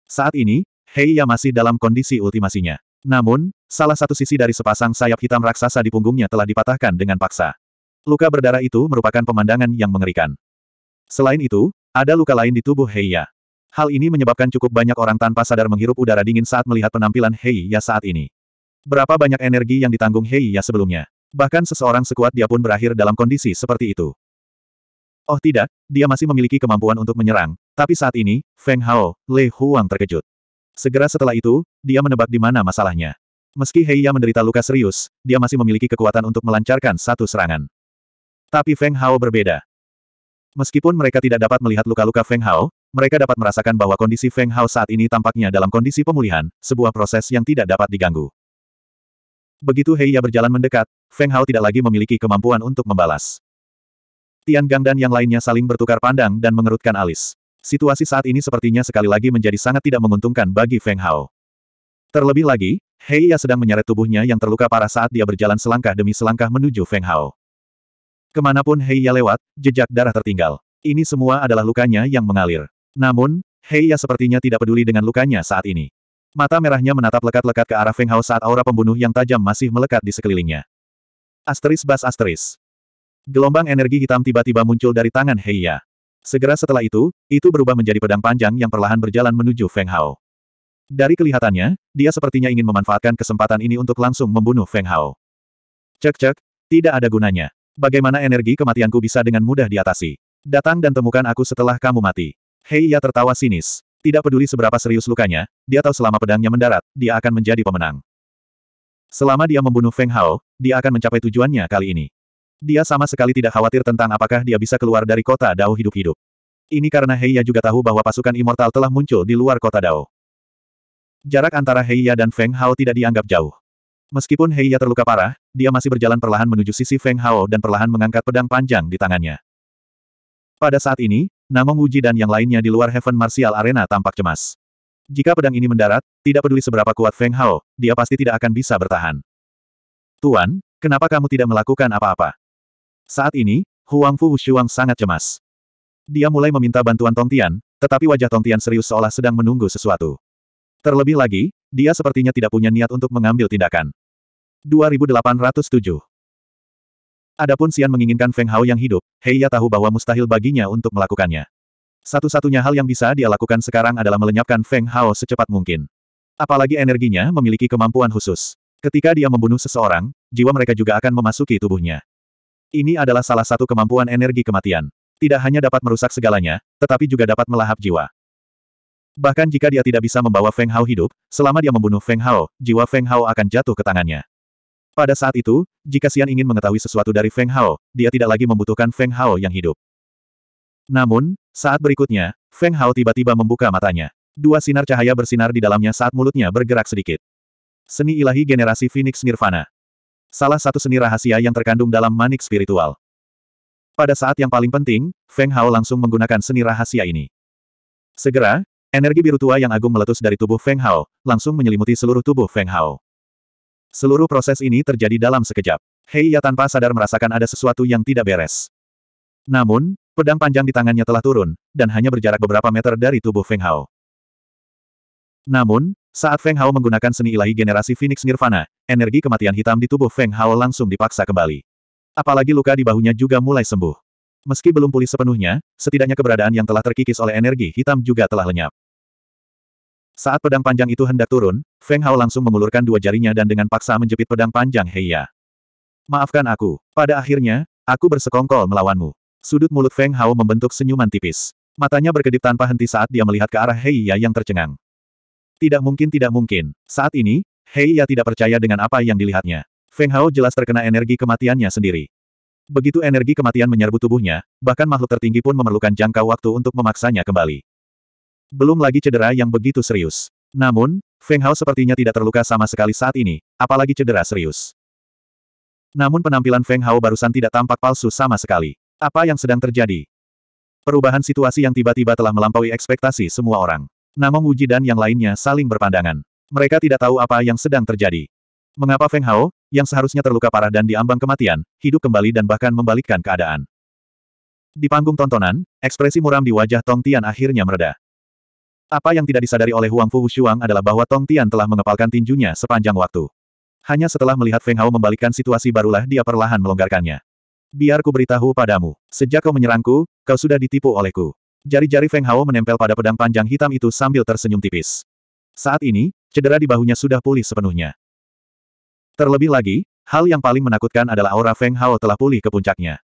Saat ini, Heiya masih dalam kondisi ultimasinya. Namun, salah satu sisi dari sepasang sayap hitam raksasa di punggungnya telah dipatahkan dengan paksa. Luka berdarah itu merupakan pemandangan yang mengerikan. Selain itu, ada luka lain di tubuh Heiya. Hal ini menyebabkan cukup banyak orang tanpa sadar menghirup udara dingin saat melihat penampilan Hei Ya saat ini. Berapa banyak energi yang ditanggung Hei Ya sebelumnya. Bahkan seseorang sekuat dia pun berakhir dalam kondisi seperti itu. Oh tidak, dia masih memiliki kemampuan untuk menyerang, tapi saat ini, Feng Hao, Le Huang terkejut. Segera setelah itu, dia menebak di mana masalahnya. Meski Hei Ya menderita luka serius, dia masih memiliki kekuatan untuk melancarkan satu serangan. Tapi Feng Hao berbeda. Meskipun mereka tidak dapat melihat luka-luka Feng Hao, mereka dapat merasakan bahwa kondisi Feng Hao saat ini tampaknya dalam kondisi pemulihan, sebuah proses yang tidak dapat diganggu. Begitu Heiya berjalan mendekat, Feng Hao tidak lagi memiliki kemampuan untuk membalas. Tian Gang dan yang lainnya saling bertukar pandang dan mengerutkan alis. Situasi saat ini sepertinya sekali lagi menjadi sangat tidak menguntungkan bagi Feng Hao. Terlebih lagi, Heiya sedang menyeret tubuhnya yang terluka parah saat dia berjalan selangkah demi selangkah menuju Feng Hao. Kemanapun Heiya lewat, jejak darah tertinggal. Ini semua adalah lukanya yang mengalir. Namun, Heiya sepertinya tidak peduli dengan lukanya saat ini. Mata merahnya menatap lekat-lekat ke arah Feng Hao saat aura pembunuh yang tajam masih melekat di sekelilingnya. Asteris bas asteris. Gelombang energi hitam tiba-tiba muncul dari tangan Heiya. Segera setelah itu, itu berubah menjadi pedang panjang yang perlahan berjalan menuju Feng Hao. Dari kelihatannya, dia sepertinya ingin memanfaatkan kesempatan ini untuk langsung membunuh Feng Hao. Cek-cek, tidak ada gunanya. Bagaimana energi kematianku bisa dengan mudah diatasi? Datang dan temukan aku setelah kamu mati. Hei ia tertawa sinis. Tidak peduli seberapa serius lukanya, dia tahu selama pedangnya mendarat, dia akan menjadi pemenang. Selama dia membunuh Feng Hao, dia akan mencapai tujuannya kali ini. Dia sama sekali tidak khawatir tentang apakah dia bisa keluar dari kota Dao hidup-hidup. Ini karena Heiya juga tahu bahwa pasukan immortal telah muncul di luar kota Dao. Jarak antara Heiya dan Feng Hao tidak dianggap jauh. Meskipun Heiya terluka parah, dia masih berjalan perlahan menuju sisi Feng Hao dan perlahan mengangkat pedang panjang di tangannya. Pada saat ini, Namong Wuji dan yang lainnya di luar Heaven Martial Arena tampak cemas. Jika pedang ini mendarat, tidak peduli seberapa kuat Feng Hao, dia pasti tidak akan bisa bertahan. Tuan, kenapa kamu tidak melakukan apa-apa? Saat ini, Huang Fu Wushuang sangat cemas. Dia mulai meminta bantuan Tong Tian, tetapi wajah Tong Tian serius seolah sedang menunggu sesuatu. Terlebih lagi, dia sepertinya tidak punya niat untuk mengambil tindakan. 2807 Adapun Xian menginginkan Feng Hao yang hidup, Heiya tahu bahwa mustahil baginya untuk melakukannya. Satu-satunya hal yang bisa dia lakukan sekarang adalah melenyapkan Feng Hao secepat mungkin. Apalagi energinya memiliki kemampuan khusus. Ketika dia membunuh seseorang, jiwa mereka juga akan memasuki tubuhnya. Ini adalah salah satu kemampuan energi kematian. Tidak hanya dapat merusak segalanya, tetapi juga dapat melahap jiwa. Bahkan jika dia tidak bisa membawa Feng Hao hidup, selama dia membunuh Feng Hao, jiwa Feng Hao akan jatuh ke tangannya. Pada saat itu, jika Xian ingin mengetahui sesuatu dari Feng Hao, dia tidak lagi membutuhkan Feng Hao yang hidup. Namun, saat berikutnya, Feng Hao tiba-tiba membuka matanya. Dua sinar cahaya bersinar di dalamnya saat mulutnya bergerak sedikit. Seni ilahi generasi Phoenix Nirvana. Salah satu seni rahasia yang terkandung dalam manik spiritual. Pada saat yang paling penting, Feng Hao langsung menggunakan seni rahasia ini. Segera, energi biru tua yang agung meletus dari tubuh Feng Hao, langsung menyelimuti seluruh tubuh Feng Hao. Seluruh proses ini terjadi dalam sekejap. Hei Heiya tanpa sadar merasakan ada sesuatu yang tidak beres. Namun, pedang panjang di tangannya telah turun, dan hanya berjarak beberapa meter dari tubuh Feng Hao. Namun, saat Feng Hao menggunakan seni ilahi generasi Phoenix Nirvana, energi kematian hitam di tubuh Feng Hao langsung dipaksa kembali. Apalagi luka di bahunya juga mulai sembuh. Meski belum pulih sepenuhnya, setidaknya keberadaan yang telah terkikis oleh energi hitam juga telah lenyap. Saat pedang panjang itu hendak turun, Feng Hao langsung mengulurkan dua jarinya dan dengan paksa menjepit pedang panjang Heiya. Maafkan aku. Pada akhirnya, aku bersekongkol melawanmu. Sudut mulut Feng Hao membentuk senyuman tipis. Matanya berkedip tanpa henti saat dia melihat ke arah Heiya yang tercengang. Tidak mungkin tidak mungkin. Saat ini, Heiya tidak percaya dengan apa yang dilihatnya. Feng Hao jelas terkena energi kematiannya sendiri. Begitu energi kematian menyerbu tubuhnya, bahkan makhluk tertinggi pun memerlukan jangka waktu untuk memaksanya kembali. Belum lagi cedera yang begitu serius. Namun, Feng Hao sepertinya tidak terluka sama sekali saat ini, apalagi cedera serius. Namun penampilan Feng Hao barusan tidak tampak palsu sama sekali. Apa yang sedang terjadi? Perubahan situasi yang tiba-tiba telah melampaui ekspektasi semua orang. Namong Wuji dan yang lainnya saling berpandangan. Mereka tidak tahu apa yang sedang terjadi. Mengapa Feng Hao, yang seharusnya terluka parah dan diambang kematian, hidup kembali dan bahkan membalikkan keadaan? Di panggung tontonan, ekspresi muram di wajah Tong Tian akhirnya meredah. Apa yang tidak disadari oleh Huang Fu Wushuang adalah bahwa Tong Tian telah mengepalkan tinjunya sepanjang waktu. Hanya setelah melihat Feng Hao membalikkan situasi barulah dia perlahan melonggarkannya. Biar ku beritahu padamu, sejak kau menyerangku, kau sudah ditipu olehku. Jari-jari Feng Hao menempel pada pedang panjang hitam itu sambil tersenyum tipis. Saat ini, cedera di bahunya sudah pulih sepenuhnya. Terlebih lagi, hal yang paling menakutkan adalah aura Feng Hao telah pulih ke puncaknya.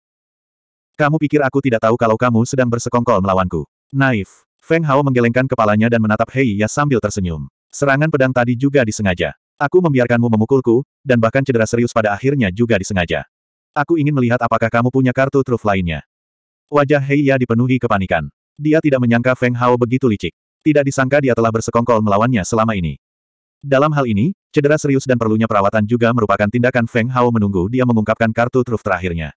Kamu pikir aku tidak tahu kalau kamu sedang bersekongkol melawanku? Naif. Feng Hao menggelengkan kepalanya dan menatap Hei Ya sambil tersenyum. Serangan pedang tadi juga disengaja. Aku membiarkanmu memukulku, dan bahkan cedera serius pada akhirnya juga disengaja. Aku ingin melihat apakah kamu punya kartu truf lainnya. Wajah Hei Ya dipenuhi kepanikan. Dia tidak menyangka Feng Hao begitu licik. Tidak disangka dia telah bersekongkol melawannya selama ini. Dalam hal ini, cedera serius dan perlunya perawatan juga merupakan tindakan Feng Hao menunggu dia mengungkapkan kartu truf terakhirnya.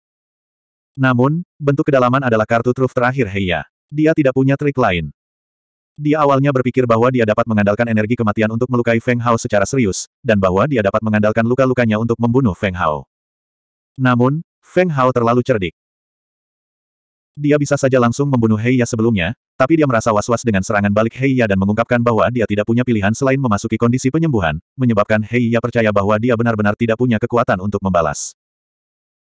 Namun, bentuk kedalaman adalah kartu truf terakhir Heiya. Dia tidak punya trik lain. Dia awalnya berpikir bahwa dia dapat mengandalkan energi kematian untuk melukai Feng Hao secara serius, dan bahwa dia dapat mengandalkan luka-lukanya untuk membunuh Feng Hao. Namun, Feng Hao terlalu cerdik. Dia bisa saja langsung membunuh Hei Ya sebelumnya, tapi dia merasa was-was dengan serangan balik Hei Ya dan mengungkapkan bahwa dia tidak punya pilihan selain memasuki kondisi penyembuhan, menyebabkan Hei Ya percaya bahwa dia benar-benar tidak punya kekuatan untuk membalas.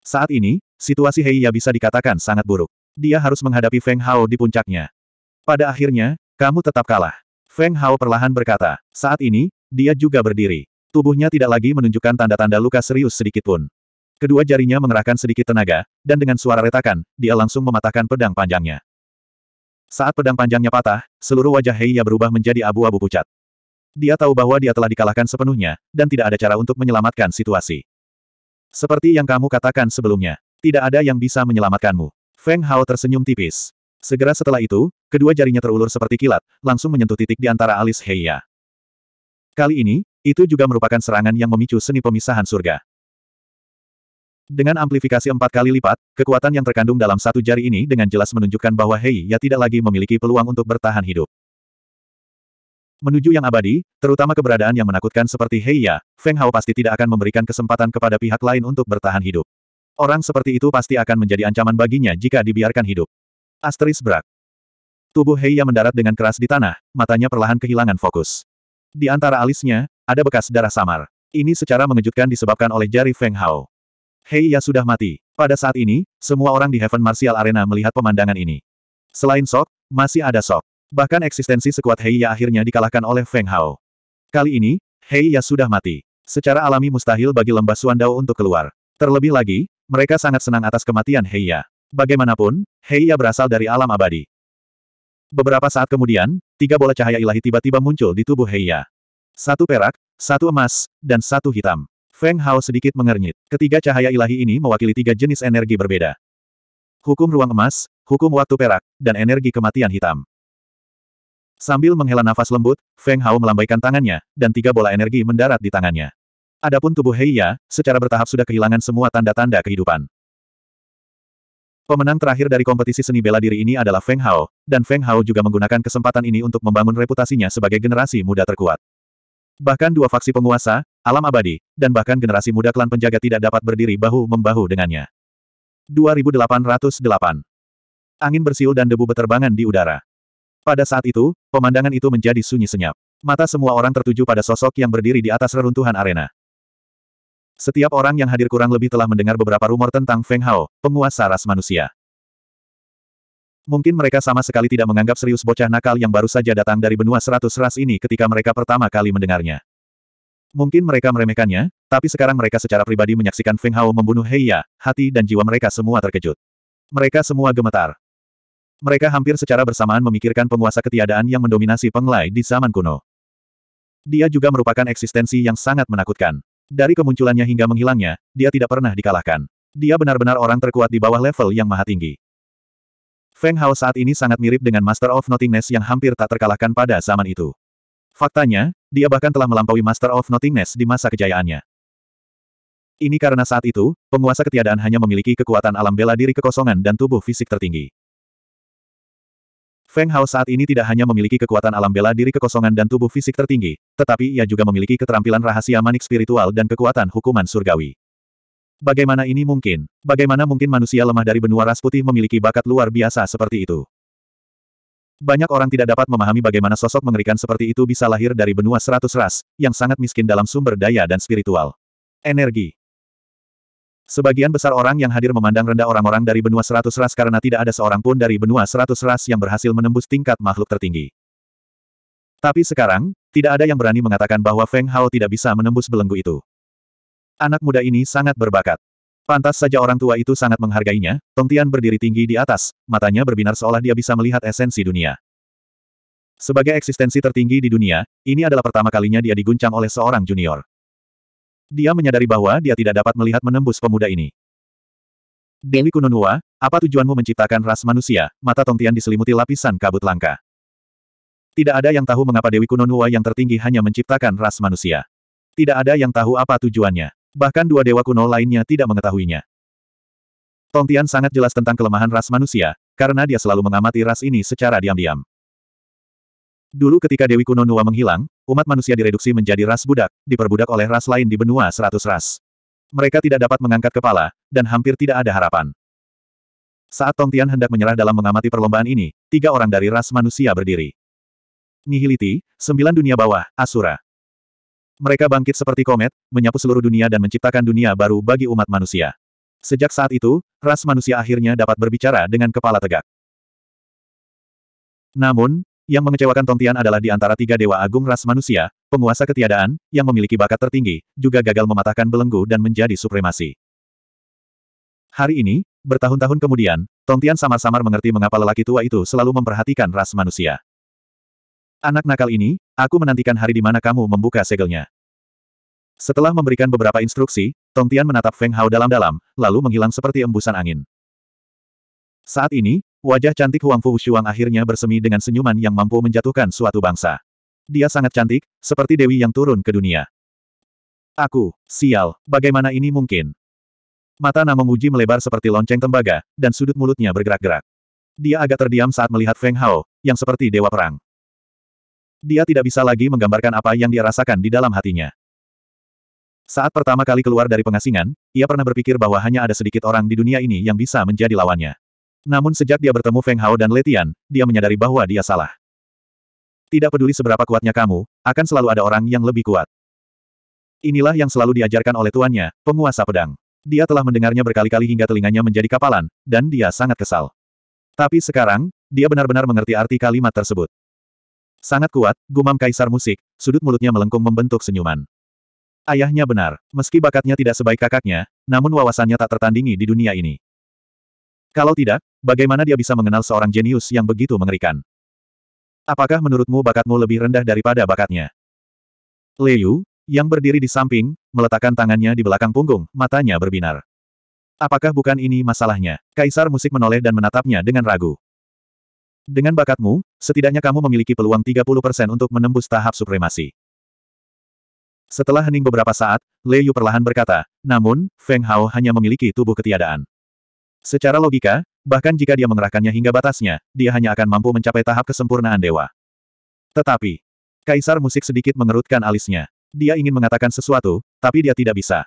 Saat ini, situasi Hei Ya bisa dikatakan sangat buruk. Dia harus menghadapi Feng Hao di puncaknya. Pada akhirnya, kamu tetap kalah. Feng Hao perlahan berkata, saat ini, dia juga berdiri. Tubuhnya tidak lagi menunjukkan tanda-tanda luka serius sedikitpun. Kedua jarinya mengerahkan sedikit tenaga, dan dengan suara retakan, dia langsung mematahkan pedang panjangnya. Saat pedang panjangnya patah, seluruh wajah Heiya berubah menjadi abu-abu pucat. Dia tahu bahwa dia telah dikalahkan sepenuhnya, dan tidak ada cara untuk menyelamatkan situasi. Seperti yang kamu katakan sebelumnya, tidak ada yang bisa menyelamatkanmu. Feng Hao tersenyum tipis. Segera setelah itu, kedua jarinya terulur seperti kilat, langsung menyentuh titik di antara alis Heiya. Kali ini, itu juga merupakan serangan yang memicu seni pemisahan surga. Dengan amplifikasi empat kali lipat, kekuatan yang terkandung dalam satu jari ini dengan jelas menunjukkan bahwa Heiya tidak lagi memiliki peluang untuk bertahan hidup. Menuju yang abadi, terutama keberadaan yang menakutkan seperti Heiya, Feng Hao pasti tidak akan memberikan kesempatan kepada pihak lain untuk bertahan hidup. Orang seperti itu pasti akan menjadi ancaman baginya jika dibiarkan hidup. Asteris brak. Tubuh Heiya mendarat dengan keras di tanah, matanya perlahan kehilangan fokus. Di antara alisnya, ada bekas darah samar. Ini secara mengejutkan disebabkan oleh jari Feng Hao. Heiya sudah mati. Pada saat ini, semua orang di Heaven Martial Arena melihat pemandangan ini. Selain Sok, masih ada Sok. Bahkan eksistensi sekuat Heiya akhirnya dikalahkan oleh Feng Hao. Kali ini, Heiya sudah mati. Secara alami mustahil bagi lembah Suandao untuk keluar. Terlebih lagi, mereka sangat senang atas kematian Heiya. Bagaimanapun, Heiya berasal dari alam abadi. Beberapa saat kemudian, tiga bola cahaya ilahi tiba-tiba muncul di tubuh Heiya. Satu perak, satu emas, dan satu hitam. Feng Hao sedikit mengernyit. Ketiga cahaya ilahi ini mewakili tiga jenis energi berbeda. Hukum ruang emas, hukum waktu perak, dan energi kematian hitam. Sambil menghela nafas lembut, Feng Hao melambaikan tangannya, dan tiga bola energi mendarat di tangannya. Adapun tubuh Heiya, secara bertahap sudah kehilangan semua tanda-tanda kehidupan. Pemenang terakhir dari kompetisi seni bela diri ini adalah Feng Hao, dan Feng Hao juga menggunakan kesempatan ini untuk membangun reputasinya sebagai generasi muda terkuat. Bahkan dua faksi penguasa, alam abadi, dan bahkan generasi muda klan penjaga tidak dapat berdiri bahu-membahu dengannya. 2808 Angin bersiul dan debu beterbangan di udara. Pada saat itu, pemandangan itu menjadi sunyi senyap. Mata semua orang tertuju pada sosok yang berdiri di atas reruntuhan arena. Setiap orang yang hadir kurang lebih telah mendengar beberapa rumor tentang Feng Hao, penguasa ras manusia. Mungkin mereka sama sekali tidak menganggap serius bocah nakal yang baru saja datang dari benua seratus ras ini ketika mereka pertama kali mendengarnya. Mungkin mereka meremehkannya, tapi sekarang mereka secara pribadi menyaksikan Feng Hao membunuh Heiya, hati dan jiwa mereka semua terkejut. Mereka semua gemetar. Mereka hampir secara bersamaan memikirkan penguasa ketiadaan yang mendominasi penglai di zaman kuno. Dia juga merupakan eksistensi yang sangat menakutkan. Dari kemunculannya hingga menghilangnya, dia tidak pernah dikalahkan. Dia benar-benar orang terkuat di bawah level yang maha tinggi. Feng Hao saat ini sangat mirip dengan Master of Nothingness yang hampir tak terkalahkan pada zaman itu. Faktanya, dia bahkan telah melampaui Master of Nothingness di masa kejayaannya. Ini karena saat itu, penguasa ketiadaan hanya memiliki kekuatan alam bela diri kekosongan dan tubuh fisik tertinggi. Feng Hao saat ini tidak hanya memiliki kekuatan alam bela diri kekosongan dan tubuh fisik tertinggi, tetapi ia juga memiliki keterampilan rahasia manik spiritual dan kekuatan hukuman surgawi. Bagaimana ini mungkin? Bagaimana mungkin manusia lemah dari benua ras putih memiliki bakat luar biasa seperti itu? Banyak orang tidak dapat memahami bagaimana sosok mengerikan seperti itu bisa lahir dari benua seratus ras, yang sangat miskin dalam sumber daya dan spiritual. Energi. Sebagian besar orang yang hadir memandang rendah orang-orang dari benua seratus ras karena tidak ada seorang pun dari benua seratus ras yang berhasil menembus tingkat makhluk tertinggi. Tapi sekarang, tidak ada yang berani mengatakan bahwa Feng Hao tidak bisa menembus belenggu itu. Anak muda ini sangat berbakat. Pantas saja orang tua itu sangat menghargainya, Tong Tian berdiri tinggi di atas, matanya berbinar seolah dia bisa melihat esensi dunia. Sebagai eksistensi tertinggi di dunia, ini adalah pertama kalinya dia diguncang oleh seorang junior. Dia menyadari bahwa dia tidak dapat melihat menembus pemuda ini. Dewi Kunonua, apa tujuanmu menciptakan ras manusia? Mata Tongtian diselimuti lapisan kabut langka. Tidak ada yang tahu mengapa Dewi Kunonua yang tertinggi hanya menciptakan ras manusia. Tidak ada yang tahu apa tujuannya. Bahkan dua dewa kuno lainnya tidak mengetahuinya. Tongtian sangat jelas tentang kelemahan ras manusia, karena dia selalu mengamati ras ini secara diam-diam. Dulu ketika Dewi Kuno Nuwa menghilang, umat manusia direduksi menjadi ras budak, diperbudak oleh ras lain di benua seratus ras. Mereka tidak dapat mengangkat kepala, dan hampir tidak ada harapan. Saat Tong Tian hendak menyerah dalam mengamati perlombaan ini, tiga orang dari ras manusia berdiri. Nihiliti, sembilan dunia bawah, Asura. Mereka bangkit seperti komet, menyapu seluruh dunia dan menciptakan dunia baru bagi umat manusia. Sejak saat itu, ras manusia akhirnya dapat berbicara dengan kepala tegak. Namun, yang mengecewakan Tong Tian adalah di antara tiga dewa agung ras manusia, penguasa ketiadaan, yang memiliki bakat tertinggi, juga gagal mematahkan belenggu dan menjadi supremasi. Hari ini, bertahun-tahun kemudian, Tong Tian samar-samar mengerti mengapa lelaki tua itu selalu memperhatikan ras manusia. Anak nakal ini, aku menantikan hari di mana kamu membuka segelnya. Setelah memberikan beberapa instruksi, Tong Tian menatap Feng Hao dalam-dalam, lalu menghilang seperti embusan angin. Saat ini, Wajah cantik Huang Fu Shuang akhirnya bersemi dengan senyuman yang mampu menjatuhkan suatu bangsa. Dia sangat cantik, seperti dewi yang turun ke dunia. Aku, sial, bagaimana ini mungkin? Mata Namong Uji melebar seperti lonceng tembaga, dan sudut mulutnya bergerak-gerak. Dia agak terdiam saat melihat Feng Hao, yang seperti dewa perang. Dia tidak bisa lagi menggambarkan apa yang dia rasakan di dalam hatinya. Saat pertama kali keluar dari pengasingan, ia pernah berpikir bahwa hanya ada sedikit orang di dunia ini yang bisa menjadi lawannya. Namun sejak dia bertemu Feng Hao dan Letian, dia menyadari bahwa dia salah. Tidak peduli seberapa kuatnya kamu, akan selalu ada orang yang lebih kuat. Inilah yang selalu diajarkan oleh tuannya, penguasa pedang. Dia telah mendengarnya berkali-kali hingga telinganya menjadi kapalan, dan dia sangat kesal. Tapi sekarang, dia benar-benar mengerti arti kalimat tersebut. Sangat kuat, gumam kaisar musik, sudut mulutnya melengkung membentuk senyuman. Ayahnya benar, meski bakatnya tidak sebaik kakaknya, namun wawasannya tak tertandingi di dunia ini. Kalau tidak, bagaimana dia bisa mengenal seorang jenius yang begitu mengerikan? Apakah menurutmu bakatmu lebih rendah daripada bakatnya? Leu, yang berdiri di samping, meletakkan tangannya di belakang punggung, matanya berbinar. Apakah bukan ini masalahnya? Kaisar musik menoleh dan menatapnya dengan ragu. Dengan bakatmu, setidaknya kamu memiliki peluang 30% untuk menembus tahap supremasi. Setelah hening beberapa saat, Leu perlahan berkata, namun, Feng Hao hanya memiliki tubuh ketiadaan. Secara logika, bahkan jika dia mengerahkannya hingga batasnya, dia hanya akan mampu mencapai tahap kesempurnaan dewa. Tetapi, Kaisar Musik sedikit mengerutkan alisnya. Dia ingin mengatakan sesuatu, tapi dia tidak bisa.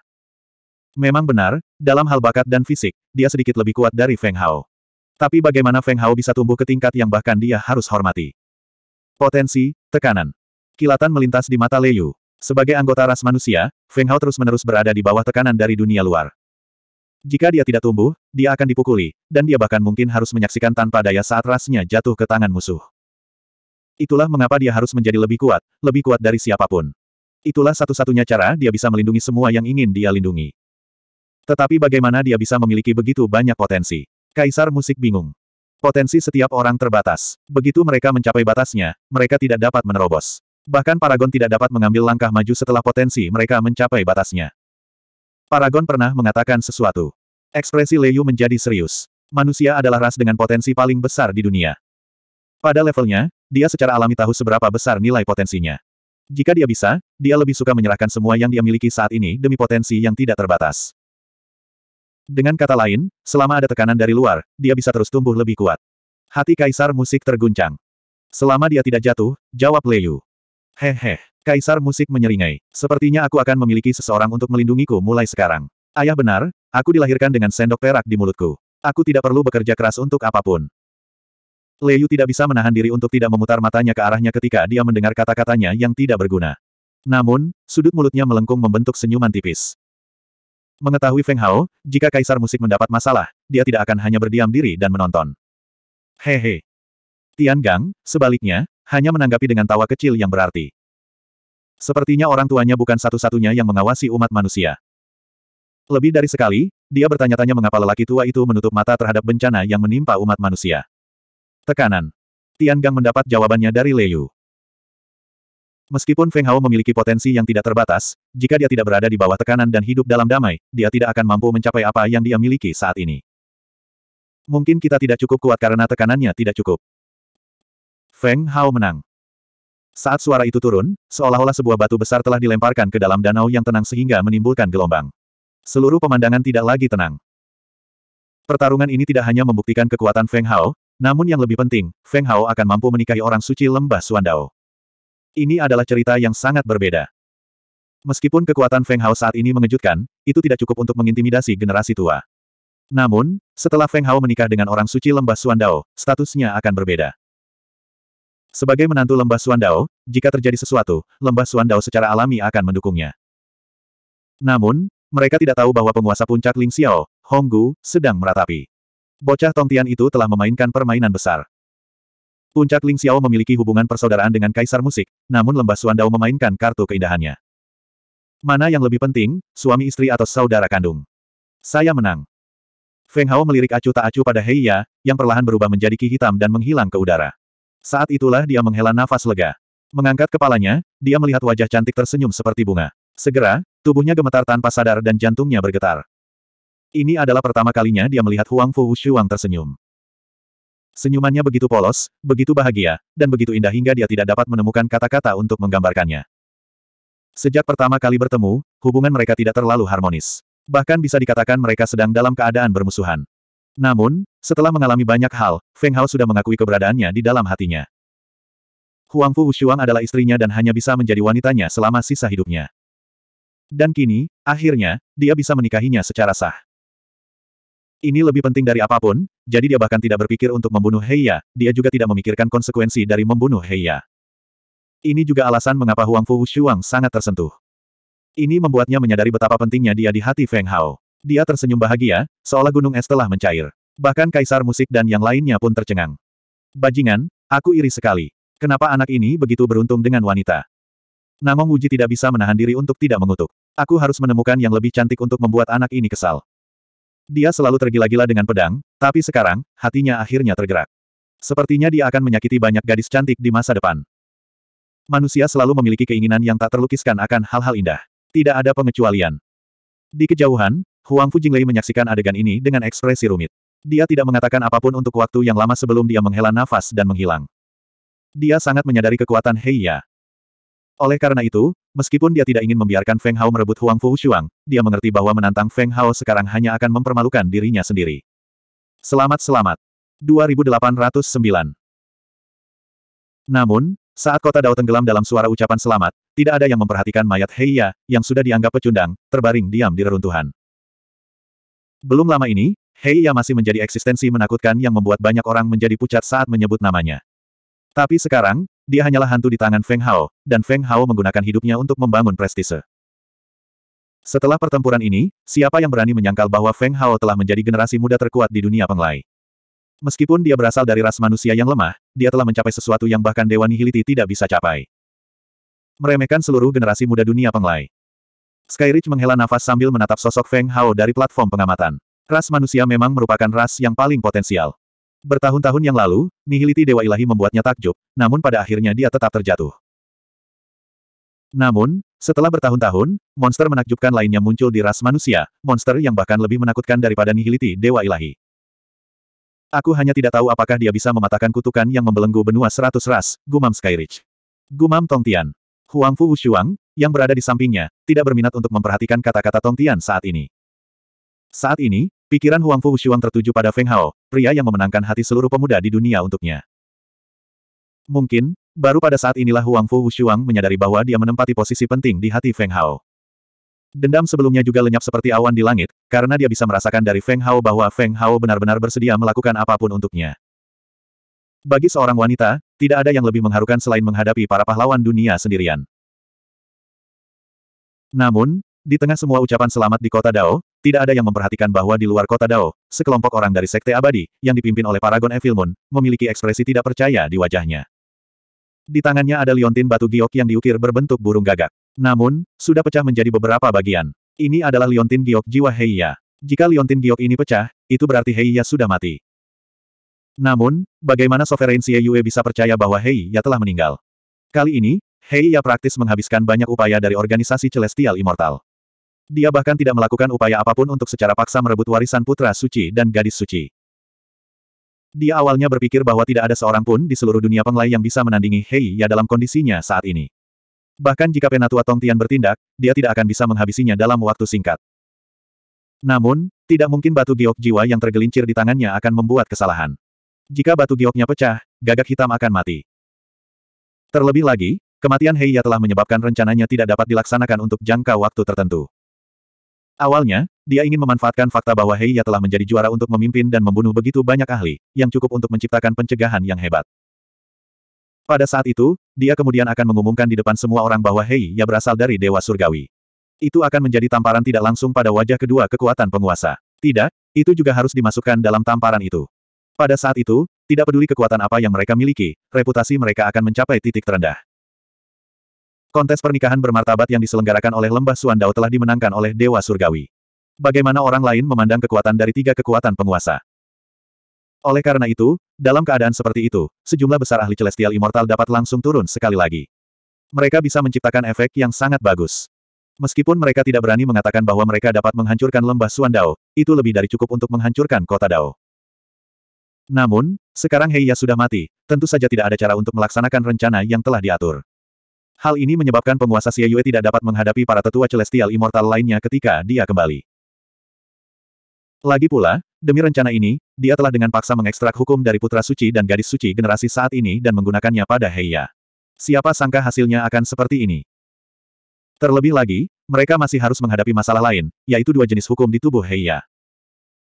Memang benar, dalam hal bakat dan fisik, dia sedikit lebih kuat dari Feng Hao. Tapi bagaimana Feng Hao bisa tumbuh ke tingkat yang bahkan dia harus hormati? Potensi, tekanan. Kilatan melintas di mata Leyu. Sebagai anggota ras manusia, Feng Hao terus-menerus berada di bawah tekanan dari dunia luar. Jika dia tidak tumbuh, dia akan dipukuli, dan dia bahkan mungkin harus menyaksikan tanpa daya saat rasnya jatuh ke tangan musuh. Itulah mengapa dia harus menjadi lebih kuat, lebih kuat dari siapapun. Itulah satu-satunya cara dia bisa melindungi semua yang ingin dia lindungi. Tetapi bagaimana dia bisa memiliki begitu banyak potensi? Kaisar musik bingung. Potensi setiap orang terbatas. Begitu mereka mencapai batasnya, mereka tidak dapat menerobos. Bahkan Paragon tidak dapat mengambil langkah maju setelah potensi mereka mencapai batasnya. Paragon pernah mengatakan sesuatu. Ekspresi Leyu menjadi serius. Manusia adalah ras dengan potensi paling besar di dunia. Pada levelnya, dia secara alami tahu seberapa besar nilai potensinya. Jika dia bisa, dia lebih suka menyerahkan semua yang dia miliki saat ini demi potensi yang tidak terbatas. Dengan kata lain, selama ada tekanan dari luar, dia bisa terus tumbuh lebih kuat. Hati kaisar musik terguncang. Selama dia tidak jatuh, jawab Leyu. Hehe. Kaisar musik menyeringai. Sepertinya aku akan memiliki seseorang untuk melindungiku mulai sekarang. Ayah benar, aku dilahirkan dengan sendok perak di mulutku. Aku tidak perlu bekerja keras untuk apapun. Leyu tidak bisa menahan diri untuk tidak memutar matanya ke arahnya ketika dia mendengar kata-katanya yang tidak berguna. Namun, sudut mulutnya melengkung membentuk senyuman tipis. Mengetahui Feng Hao, jika kaisar musik mendapat masalah, dia tidak akan hanya berdiam diri dan menonton. Hehe. Tian Gang, sebaliknya, hanya menanggapi dengan tawa kecil yang berarti. Sepertinya orang tuanya bukan satu-satunya yang mengawasi umat manusia. Lebih dari sekali, dia bertanya-tanya mengapa lelaki tua itu menutup mata terhadap bencana yang menimpa umat manusia. Tekanan. Tian Gang mendapat jawabannya dari Yu. Meskipun Feng Hao memiliki potensi yang tidak terbatas, jika dia tidak berada di bawah tekanan dan hidup dalam damai, dia tidak akan mampu mencapai apa yang dia miliki saat ini. Mungkin kita tidak cukup kuat karena tekanannya tidak cukup. Feng Hao menang. Saat suara itu turun, seolah-olah sebuah batu besar telah dilemparkan ke dalam danau yang tenang sehingga menimbulkan gelombang. Seluruh pemandangan tidak lagi tenang. Pertarungan ini tidak hanya membuktikan kekuatan Feng Hao, namun yang lebih penting, Feng Hao akan mampu menikahi orang suci lembah Suandao. Ini adalah cerita yang sangat berbeda. Meskipun kekuatan Feng Hao saat ini mengejutkan, itu tidak cukup untuk mengintimidasi generasi tua. Namun, setelah Feng Hao menikah dengan orang suci lembah Suandao, statusnya akan berbeda. Sebagai menantu lembah Suandao, jika terjadi sesuatu, lembah Suandao secara alami akan mendukungnya. Namun, mereka tidak tahu bahwa penguasa puncak Ling Xiao, Honggu, sedang meratapi. Bocah Tongtian itu telah memainkan permainan besar. Puncak Ling Xiao memiliki hubungan persaudaraan dengan Kaisar Musik, namun lembah Suandao memainkan kartu keindahannya. Mana yang lebih penting, suami istri atau saudara kandung? Saya menang. Feng Hao melirik acu tak acu pada Heiya, yang perlahan berubah menjadi ki hitam dan menghilang ke udara. Saat itulah dia menghela nafas lega. Mengangkat kepalanya, dia melihat wajah cantik tersenyum seperti bunga. Segera, tubuhnya gemetar tanpa sadar dan jantungnya bergetar. Ini adalah pertama kalinya dia melihat Huang Fu Wushuang tersenyum. Senyumannya begitu polos, begitu bahagia, dan begitu indah hingga dia tidak dapat menemukan kata-kata untuk menggambarkannya. Sejak pertama kali bertemu, hubungan mereka tidak terlalu harmonis. Bahkan bisa dikatakan mereka sedang dalam keadaan bermusuhan. Namun, setelah mengalami banyak hal, Feng Hao sudah mengakui keberadaannya di dalam hatinya. Huang Fu Wushuang adalah istrinya dan hanya bisa menjadi wanitanya selama sisa hidupnya. Dan kini, akhirnya, dia bisa menikahinya secara sah. Ini lebih penting dari apapun, jadi dia bahkan tidak berpikir untuk membunuh Heiya, dia juga tidak memikirkan konsekuensi dari membunuh Heiya. Ini juga alasan mengapa Huang Fu Wushuang sangat tersentuh. Ini membuatnya menyadari betapa pentingnya dia di hati Feng Hao. Dia tersenyum bahagia, seolah gunung es telah mencair. Bahkan kaisar musik dan yang lainnya pun tercengang. Bajingan, aku iri sekali. Kenapa anak ini begitu beruntung dengan wanita? Namong Wuji tidak bisa menahan diri untuk tidak mengutuk. Aku harus menemukan yang lebih cantik untuk membuat anak ini kesal. Dia selalu tergila-gila dengan pedang, tapi sekarang, hatinya akhirnya tergerak. Sepertinya dia akan menyakiti banyak gadis cantik di masa depan. Manusia selalu memiliki keinginan yang tak terlukiskan akan hal-hal indah. Tidak ada pengecualian. Di kejauhan, Huang Fu Fujinglei menyaksikan adegan ini dengan ekspresi rumit. Dia tidak mengatakan apapun untuk waktu yang lama sebelum dia menghela nafas dan menghilang. Dia sangat menyadari kekuatan Heiya. Oleh karena itu, meskipun dia tidak ingin membiarkan Feng Hao merebut Huang Fu Shuang, dia mengerti bahwa menantang Feng Hao sekarang hanya akan mempermalukan dirinya sendiri. Selamat-selamat. 2809 Namun, saat kota Dao tenggelam dalam suara ucapan selamat, tidak ada yang memperhatikan mayat Heiya, yang sudah dianggap pecundang, terbaring diam di reruntuhan. Belum lama ini, Heiya masih menjadi eksistensi menakutkan yang membuat banyak orang menjadi pucat saat menyebut namanya. Tapi sekarang, dia hanyalah hantu di tangan Feng Hao, dan Feng Hao menggunakan hidupnya untuk membangun prestise. Setelah pertempuran ini, siapa yang berani menyangkal bahwa Feng Hao telah menjadi generasi muda terkuat di dunia penglai? Meskipun dia berasal dari ras manusia yang lemah, dia telah mencapai sesuatu yang bahkan Dewa Nihiliti tidak bisa capai. Meremehkan seluruh generasi muda dunia penglai. Skyridge menghela nafas sambil menatap sosok Feng Hao dari platform pengamatan. Ras manusia memang merupakan ras yang paling potensial. Bertahun-tahun yang lalu, nihiliti Dewa Ilahi membuatnya takjub, namun pada akhirnya dia tetap terjatuh. Namun, setelah bertahun-tahun, monster menakjubkan lainnya muncul di ras manusia, monster yang bahkan lebih menakutkan daripada nihiliti Dewa Ilahi. Aku hanya tidak tahu apakah dia bisa mematahkan kutukan yang membelenggu benua seratus ras, gumam Skyridge. Gumam Tongtian. Huangfu Wushuang, yang berada di sampingnya, tidak berminat untuk memperhatikan kata-kata Tong Tian saat ini. Saat ini, pikiran Huang Fu Shuang tertuju pada Feng Hao, pria yang memenangkan hati seluruh pemuda di dunia untuknya. Mungkin, baru pada saat inilah Huang Fu Shuang menyadari bahwa dia menempati posisi penting di hati Feng Hao. Dendam sebelumnya juga lenyap seperti awan di langit, karena dia bisa merasakan dari Feng Hao bahwa Feng Hao benar-benar bersedia melakukan apapun untuknya. Bagi seorang wanita, tidak ada yang lebih mengharukan selain menghadapi para pahlawan dunia sendirian. Namun, di tengah semua ucapan selamat di kota Dao, tidak ada yang memperhatikan bahwa di luar kota Dao, sekelompok orang dari Sekte Abadi, yang dipimpin oleh Paragon Evilmun, memiliki ekspresi tidak percaya di wajahnya. Di tangannya ada liontin batu giok yang diukir berbentuk burung gagak. Namun, sudah pecah menjadi beberapa bagian. Ini adalah liontin giok jiwa Heiya. Jika liontin giok ini pecah, itu berarti Heiya sudah mati. Namun, bagaimana Sovereign Xie Yue bisa percaya bahwa Heiya telah meninggal? Kali ini, Hei ya praktis menghabiskan banyak upaya dari organisasi Celestial Immortal. Dia bahkan tidak melakukan upaya apapun untuk secara paksa merebut warisan putra suci dan gadis suci. Dia awalnya berpikir bahwa tidak ada seorang pun di seluruh dunia penglai yang bisa menandingi Hei Ya dalam kondisinya saat ini. Bahkan jika Penatua Tongtian bertindak, dia tidak akan bisa menghabisinya dalam waktu singkat. Namun, tidak mungkin batu giok jiwa yang tergelincir di tangannya akan membuat kesalahan. Jika batu gioknya pecah, gagak hitam akan mati. Terlebih lagi, Kematian Heiya telah menyebabkan rencananya tidak dapat dilaksanakan untuk jangka waktu tertentu. Awalnya, dia ingin memanfaatkan fakta bahwa Heiya telah menjadi juara untuk memimpin dan membunuh begitu banyak ahli, yang cukup untuk menciptakan pencegahan yang hebat. Pada saat itu, dia kemudian akan mengumumkan di depan semua orang bahwa Heiya berasal dari Dewa Surgawi. Itu akan menjadi tamparan tidak langsung pada wajah kedua kekuatan penguasa. Tidak, itu juga harus dimasukkan dalam tamparan itu. Pada saat itu, tidak peduli kekuatan apa yang mereka miliki, reputasi mereka akan mencapai titik terendah. Kontes pernikahan bermartabat yang diselenggarakan oleh Lembah Suandao telah dimenangkan oleh Dewa Surgawi. Bagaimana orang lain memandang kekuatan dari tiga kekuatan penguasa? Oleh karena itu, dalam keadaan seperti itu, sejumlah besar ahli celestial immortal dapat langsung turun sekali lagi. Mereka bisa menciptakan efek yang sangat bagus. Meskipun mereka tidak berani mengatakan bahwa mereka dapat menghancurkan lembah Suandao, itu lebih dari cukup untuk menghancurkan kota Dao. Namun, sekarang Heiya sudah mati, tentu saja tidak ada cara untuk melaksanakan rencana yang telah diatur. Hal ini menyebabkan penguasa Xie Yue tidak dapat menghadapi para tetua celestial immortal lainnya ketika dia kembali. Lagi pula, demi rencana ini, dia telah dengan paksa mengekstrak hukum dari putra suci dan gadis suci generasi saat ini dan menggunakannya pada Heiya. Siapa sangka hasilnya akan seperti ini? Terlebih lagi, mereka masih harus menghadapi masalah lain, yaitu dua jenis hukum di tubuh Heiya.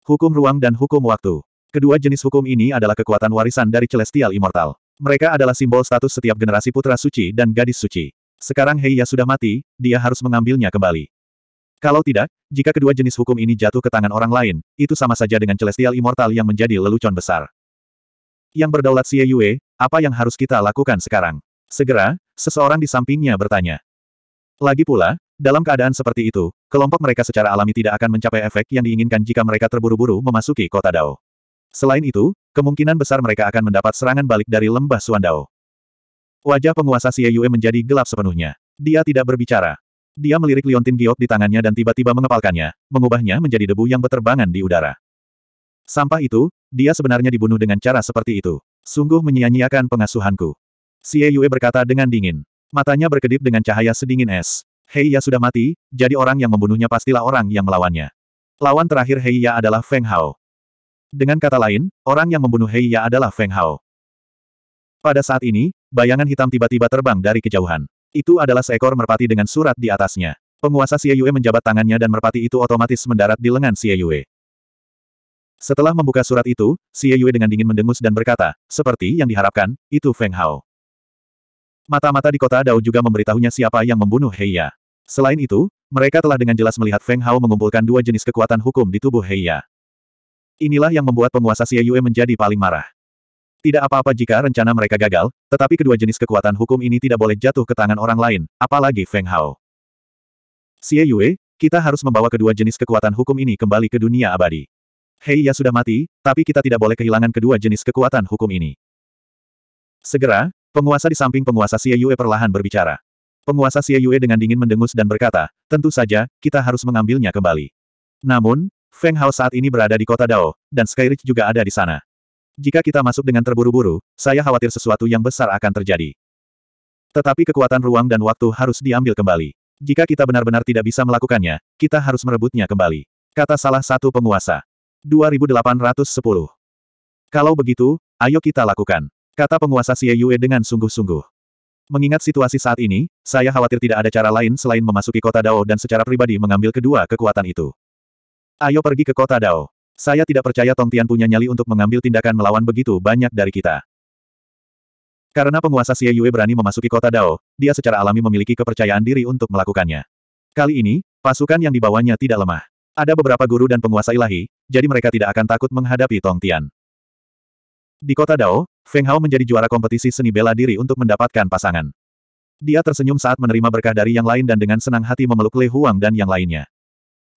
Hukum ruang dan hukum waktu. Kedua jenis hukum ini adalah kekuatan warisan dari Celestial Immortal. Mereka adalah simbol status setiap generasi putra suci dan gadis suci. Sekarang Heiya sudah mati, dia harus mengambilnya kembali. Kalau tidak, jika kedua jenis hukum ini jatuh ke tangan orang lain, itu sama saja dengan Celestial Immortal yang menjadi lelucon besar. Yang berdaulat Xie Yue, apa yang harus kita lakukan sekarang? Segera, seseorang di sampingnya bertanya. Lagi pula, dalam keadaan seperti itu, kelompok mereka secara alami tidak akan mencapai efek yang diinginkan jika mereka terburu-buru memasuki kota Dao. Selain itu, Kemungkinan besar mereka akan mendapat serangan balik dari lembah Suandao. Wajah penguasa Xie Yue menjadi gelap sepenuhnya. Dia tidak berbicara. Dia melirik liontin giok di tangannya dan tiba-tiba mengepalkannya, mengubahnya menjadi debu yang beterbangan di udara. Sampah itu, dia sebenarnya dibunuh dengan cara seperti itu. Sungguh menyia-nyiakan pengasuhanku. Xie Yue berkata dengan dingin. Matanya berkedip dengan cahaya sedingin es. Hei Ya sudah mati, jadi orang yang membunuhnya pastilah orang yang melawannya. Lawan terakhir Hei Ya adalah Feng Hao. Dengan kata lain, orang yang membunuh Ya adalah Feng Hao. Pada saat ini, bayangan hitam tiba-tiba terbang dari kejauhan. Itu adalah seekor merpati dengan surat di atasnya. Penguasa Xie Yue menjabat tangannya dan merpati itu otomatis mendarat di lengan Xie Yue. Setelah membuka surat itu, Xie Yue dengan dingin mendengus dan berkata, seperti yang diharapkan, itu Feng Hao. Mata-mata di kota Dao juga memberitahunya siapa yang membunuh Heiya. Selain itu, mereka telah dengan jelas melihat Feng Hao mengumpulkan dua jenis kekuatan hukum di tubuh Heiya. Inilah yang membuat penguasa Xie Yue menjadi paling marah. Tidak apa-apa jika rencana mereka gagal, tetapi kedua jenis kekuatan hukum ini tidak boleh jatuh ke tangan orang lain, apalagi Feng Hao. Xie Yue, kita harus membawa kedua jenis kekuatan hukum ini kembali ke dunia abadi. Hei ya sudah mati, tapi kita tidak boleh kehilangan kedua jenis kekuatan hukum ini. Segera, penguasa di samping penguasa Xie Yue perlahan berbicara. Penguasa Xie Yue dengan dingin mendengus dan berkata, tentu saja, kita harus mengambilnya kembali. Namun, Feng Hao saat ini berada di kota Dao, dan Skyridge juga ada di sana. Jika kita masuk dengan terburu-buru, saya khawatir sesuatu yang besar akan terjadi. Tetapi kekuatan ruang dan waktu harus diambil kembali. Jika kita benar-benar tidak bisa melakukannya, kita harus merebutnya kembali. Kata salah satu penguasa. 2810. Kalau begitu, ayo kita lakukan. Kata penguasa Xie Yue dengan sungguh-sungguh. Mengingat situasi saat ini, saya khawatir tidak ada cara lain selain memasuki kota Dao dan secara pribadi mengambil kedua kekuatan itu. Ayo pergi ke kota Dao. Saya tidak percaya Tong Tian punya nyali untuk mengambil tindakan melawan begitu banyak dari kita. Karena penguasa Xie Yue berani memasuki kota Dao, dia secara alami memiliki kepercayaan diri untuk melakukannya. Kali ini, pasukan yang dibawanya tidak lemah. Ada beberapa guru dan penguasa ilahi, jadi mereka tidak akan takut menghadapi Tong Tian. Di kota Dao, Feng Hao menjadi juara kompetisi seni bela diri untuk mendapatkan pasangan. Dia tersenyum saat menerima berkah dari yang lain dan dengan senang hati memeluk Le Huang dan yang lainnya.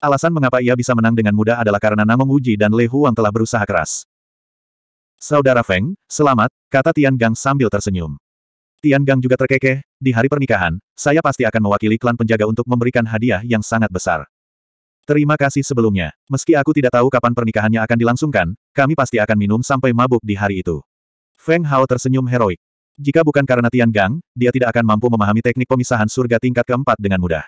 Alasan mengapa ia bisa menang dengan mudah adalah karena Namong Wuji dan Lei Huang telah berusaha keras. Saudara Feng, selamat, kata Tian Gang sambil tersenyum. Tian Gang juga terkekeh, di hari pernikahan, saya pasti akan mewakili klan penjaga untuk memberikan hadiah yang sangat besar. Terima kasih sebelumnya. Meski aku tidak tahu kapan pernikahannya akan dilangsungkan, kami pasti akan minum sampai mabuk di hari itu. Feng Hao tersenyum heroik. Jika bukan karena Tian Gang, dia tidak akan mampu memahami teknik pemisahan surga tingkat keempat dengan mudah.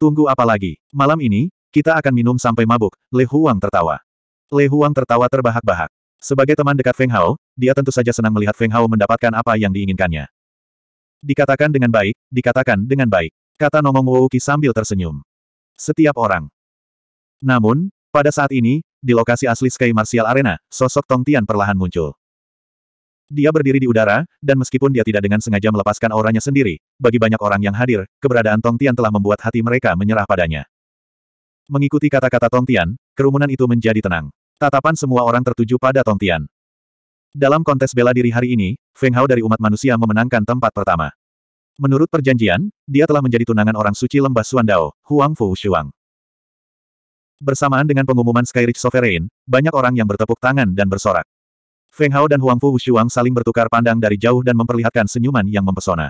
Tunggu apa lagi? Malam ini, kita akan minum sampai mabuk, Le Huang tertawa. Le Huang tertawa terbahak-bahak. Sebagai teman dekat Feng Hao, dia tentu saja senang melihat Feng Hao mendapatkan apa yang diinginkannya. Dikatakan dengan baik, dikatakan dengan baik. Kata Nongong Wouki sambil tersenyum. Setiap orang. Namun, pada saat ini, di lokasi asli Sky Martial Arena, sosok Tong Tian perlahan muncul. Dia berdiri di udara, dan meskipun dia tidak dengan sengaja melepaskan auranya sendiri, bagi banyak orang yang hadir, keberadaan Tong Tian telah membuat hati mereka menyerah padanya. Mengikuti kata-kata Tongtian, kerumunan itu menjadi tenang. Tatapan semua orang tertuju pada Tongtian. Dalam kontes bela diri hari ini, Feng Hao dari umat manusia memenangkan tempat pertama. Menurut perjanjian, dia telah menjadi tunangan orang suci lembah Suandao, Huang Fu Shuang. Bersamaan dengan pengumuman Skyridge Sovereign, banyak orang yang bertepuk tangan dan bersorak. Feng Hao dan Huang Fu Shuang saling bertukar pandang dari jauh dan memperlihatkan senyuman yang mempesona.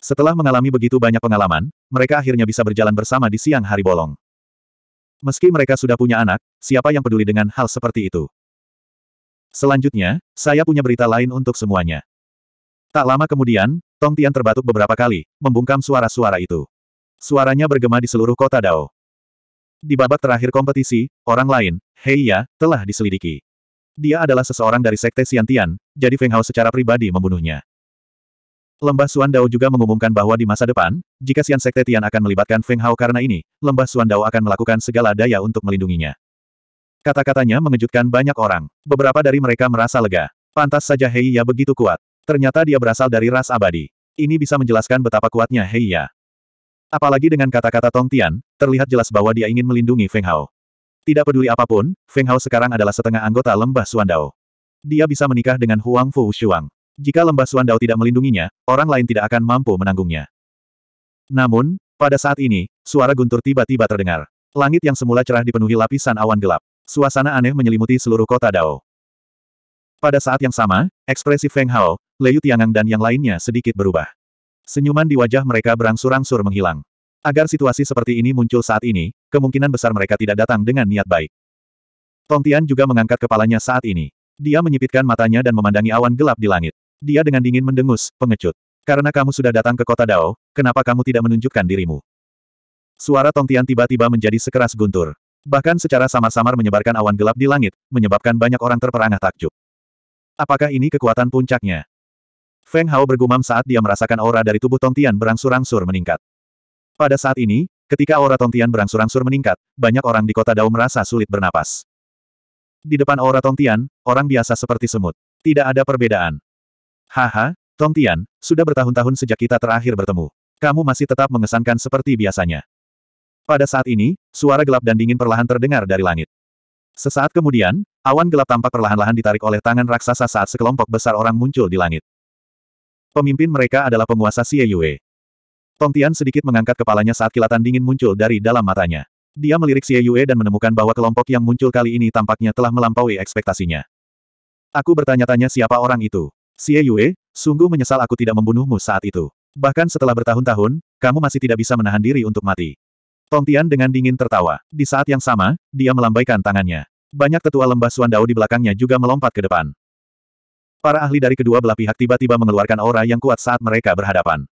Setelah mengalami begitu banyak pengalaman, mereka akhirnya bisa berjalan bersama di siang hari bolong. Meski mereka sudah punya anak, siapa yang peduli dengan hal seperti itu? Selanjutnya, saya punya berita lain untuk semuanya. Tak lama kemudian, Tong Tian terbatuk beberapa kali, membungkam suara-suara itu. Suaranya bergema di seluruh kota Dao. Di babak terakhir kompetisi, orang lain, Hei Ya, telah diselidiki. Dia adalah seseorang dari Sekte Xiantian, jadi Feng Hao secara pribadi membunuhnya. Lembah Suandao juga mengumumkan bahwa di masa depan, jika Sian Sekte Tian akan melibatkan Feng Hao karena ini, Lembah Suandao akan melakukan segala daya untuk melindunginya. Kata-katanya mengejutkan banyak orang. Beberapa dari mereka merasa lega. Pantas saja Hei Heiya begitu kuat. Ternyata dia berasal dari ras abadi. Ini bisa menjelaskan betapa kuatnya Hei Heiya. Apalagi dengan kata-kata Tong Tian, terlihat jelas bahwa dia ingin melindungi Feng Hao. Tidak peduli apapun, Feng Hao sekarang adalah setengah anggota lembah Suandao. Dia bisa menikah dengan Huang Fu Shuang. Jika lembah Suandao tidak melindunginya, orang lain tidak akan mampu menanggungnya. Namun, pada saat ini, suara guntur tiba-tiba terdengar. Langit yang semula cerah dipenuhi lapisan awan gelap. Suasana aneh menyelimuti seluruh kota Dao. Pada saat yang sama, ekspresi Feng Hao, Leyu Tiangang dan yang lainnya sedikit berubah. Senyuman di wajah mereka berangsur-angsur menghilang. Agar situasi seperti ini muncul saat ini, kemungkinan besar mereka tidak datang dengan niat baik. Tong Tian juga mengangkat kepalanya saat ini. Dia menyipitkan matanya dan memandangi awan gelap di langit. Dia dengan dingin mendengus, pengecut. Karena kamu sudah datang ke kota Dao, kenapa kamu tidak menunjukkan dirimu? Suara Tongtian tiba-tiba menjadi sekeras guntur. Bahkan secara samar-samar menyebarkan awan gelap di langit, menyebabkan banyak orang terperangah takjub. Apakah ini kekuatan puncaknya? Feng Hao bergumam saat dia merasakan aura dari tubuh Tongtian berangsur-angsur meningkat. Pada saat ini, ketika aura Tongtian berangsur-angsur meningkat, banyak orang di kota Dao merasa sulit bernapas. Di depan aura Tongtian, orang biasa seperti semut. Tidak ada perbedaan. Haha, Tong Tian, sudah bertahun-tahun sejak kita terakhir bertemu. Kamu masih tetap mengesankan seperti biasanya. Pada saat ini, suara gelap dan dingin perlahan terdengar dari langit. Sesaat kemudian, awan gelap tampak perlahan-lahan ditarik oleh tangan raksasa saat sekelompok besar orang muncul di langit. Pemimpin mereka adalah penguasa Xie Yue. Tong Tian sedikit mengangkat kepalanya saat kilatan dingin muncul dari dalam matanya. Dia melirik Xie Yue dan menemukan bahwa kelompok yang muncul kali ini tampaknya telah melampaui ekspektasinya. Aku bertanya-tanya siapa orang itu. Xie Yue, sungguh menyesal aku tidak membunuhmu saat itu. Bahkan setelah bertahun-tahun, kamu masih tidak bisa menahan diri untuk mati. Tong Tian dengan dingin tertawa. Di saat yang sama, dia melambaikan tangannya. Banyak tetua lembah Suandao di belakangnya juga melompat ke depan. Para ahli dari kedua belah pihak tiba-tiba mengeluarkan aura yang kuat saat mereka berhadapan.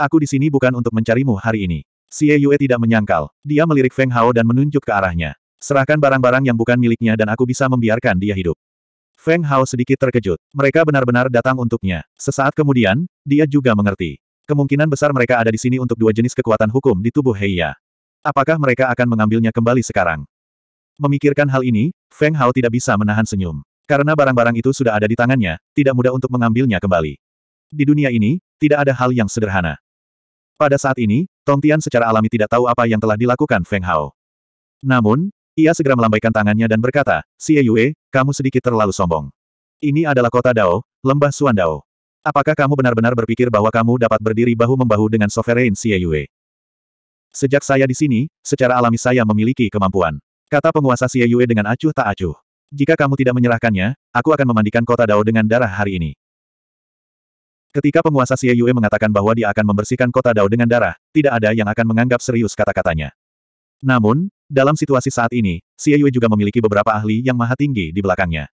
Aku di sini bukan untuk mencarimu hari ini. Xie Yue tidak menyangkal. Dia melirik Feng Hao dan menunjuk ke arahnya. Serahkan barang-barang yang bukan miliknya dan aku bisa membiarkan dia hidup. Feng Hao sedikit terkejut. Mereka benar-benar datang untuknya. Sesaat kemudian, dia juga mengerti. Kemungkinan besar mereka ada di sini untuk dua jenis kekuatan hukum di tubuh Heiya. Apakah mereka akan mengambilnya kembali sekarang? Memikirkan hal ini, Feng Hao tidak bisa menahan senyum. Karena barang-barang itu sudah ada di tangannya, tidak mudah untuk mengambilnya kembali. Di dunia ini, tidak ada hal yang sederhana. Pada saat ini, Tong Tian secara alami tidak tahu apa yang telah dilakukan Feng Hao. Namun, ia segera melambaikan tangannya dan berkata, Xie Yue, kamu sedikit terlalu sombong. Ini adalah kota Dao, lembah Suandao. Apakah kamu benar-benar berpikir bahwa kamu dapat berdiri bahu-membahu dengan Sovereign Xie Yue? Sejak saya di sini, secara alami saya memiliki kemampuan. Kata penguasa Xie Yue dengan acuh tak acuh. Jika kamu tidak menyerahkannya, aku akan memandikan kota Dao dengan darah hari ini. Ketika penguasa Xie Yue mengatakan bahwa dia akan membersihkan kota Dao dengan darah, tidak ada yang akan menganggap serius kata-katanya. Namun, dalam situasi saat ini, Xie Yue juga memiliki beberapa ahli yang maha tinggi di belakangnya.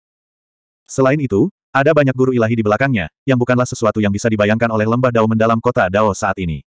Selain itu, ada banyak guru ilahi di belakangnya, yang bukanlah sesuatu yang bisa dibayangkan oleh lembah Dao mendalam kota Dao saat ini.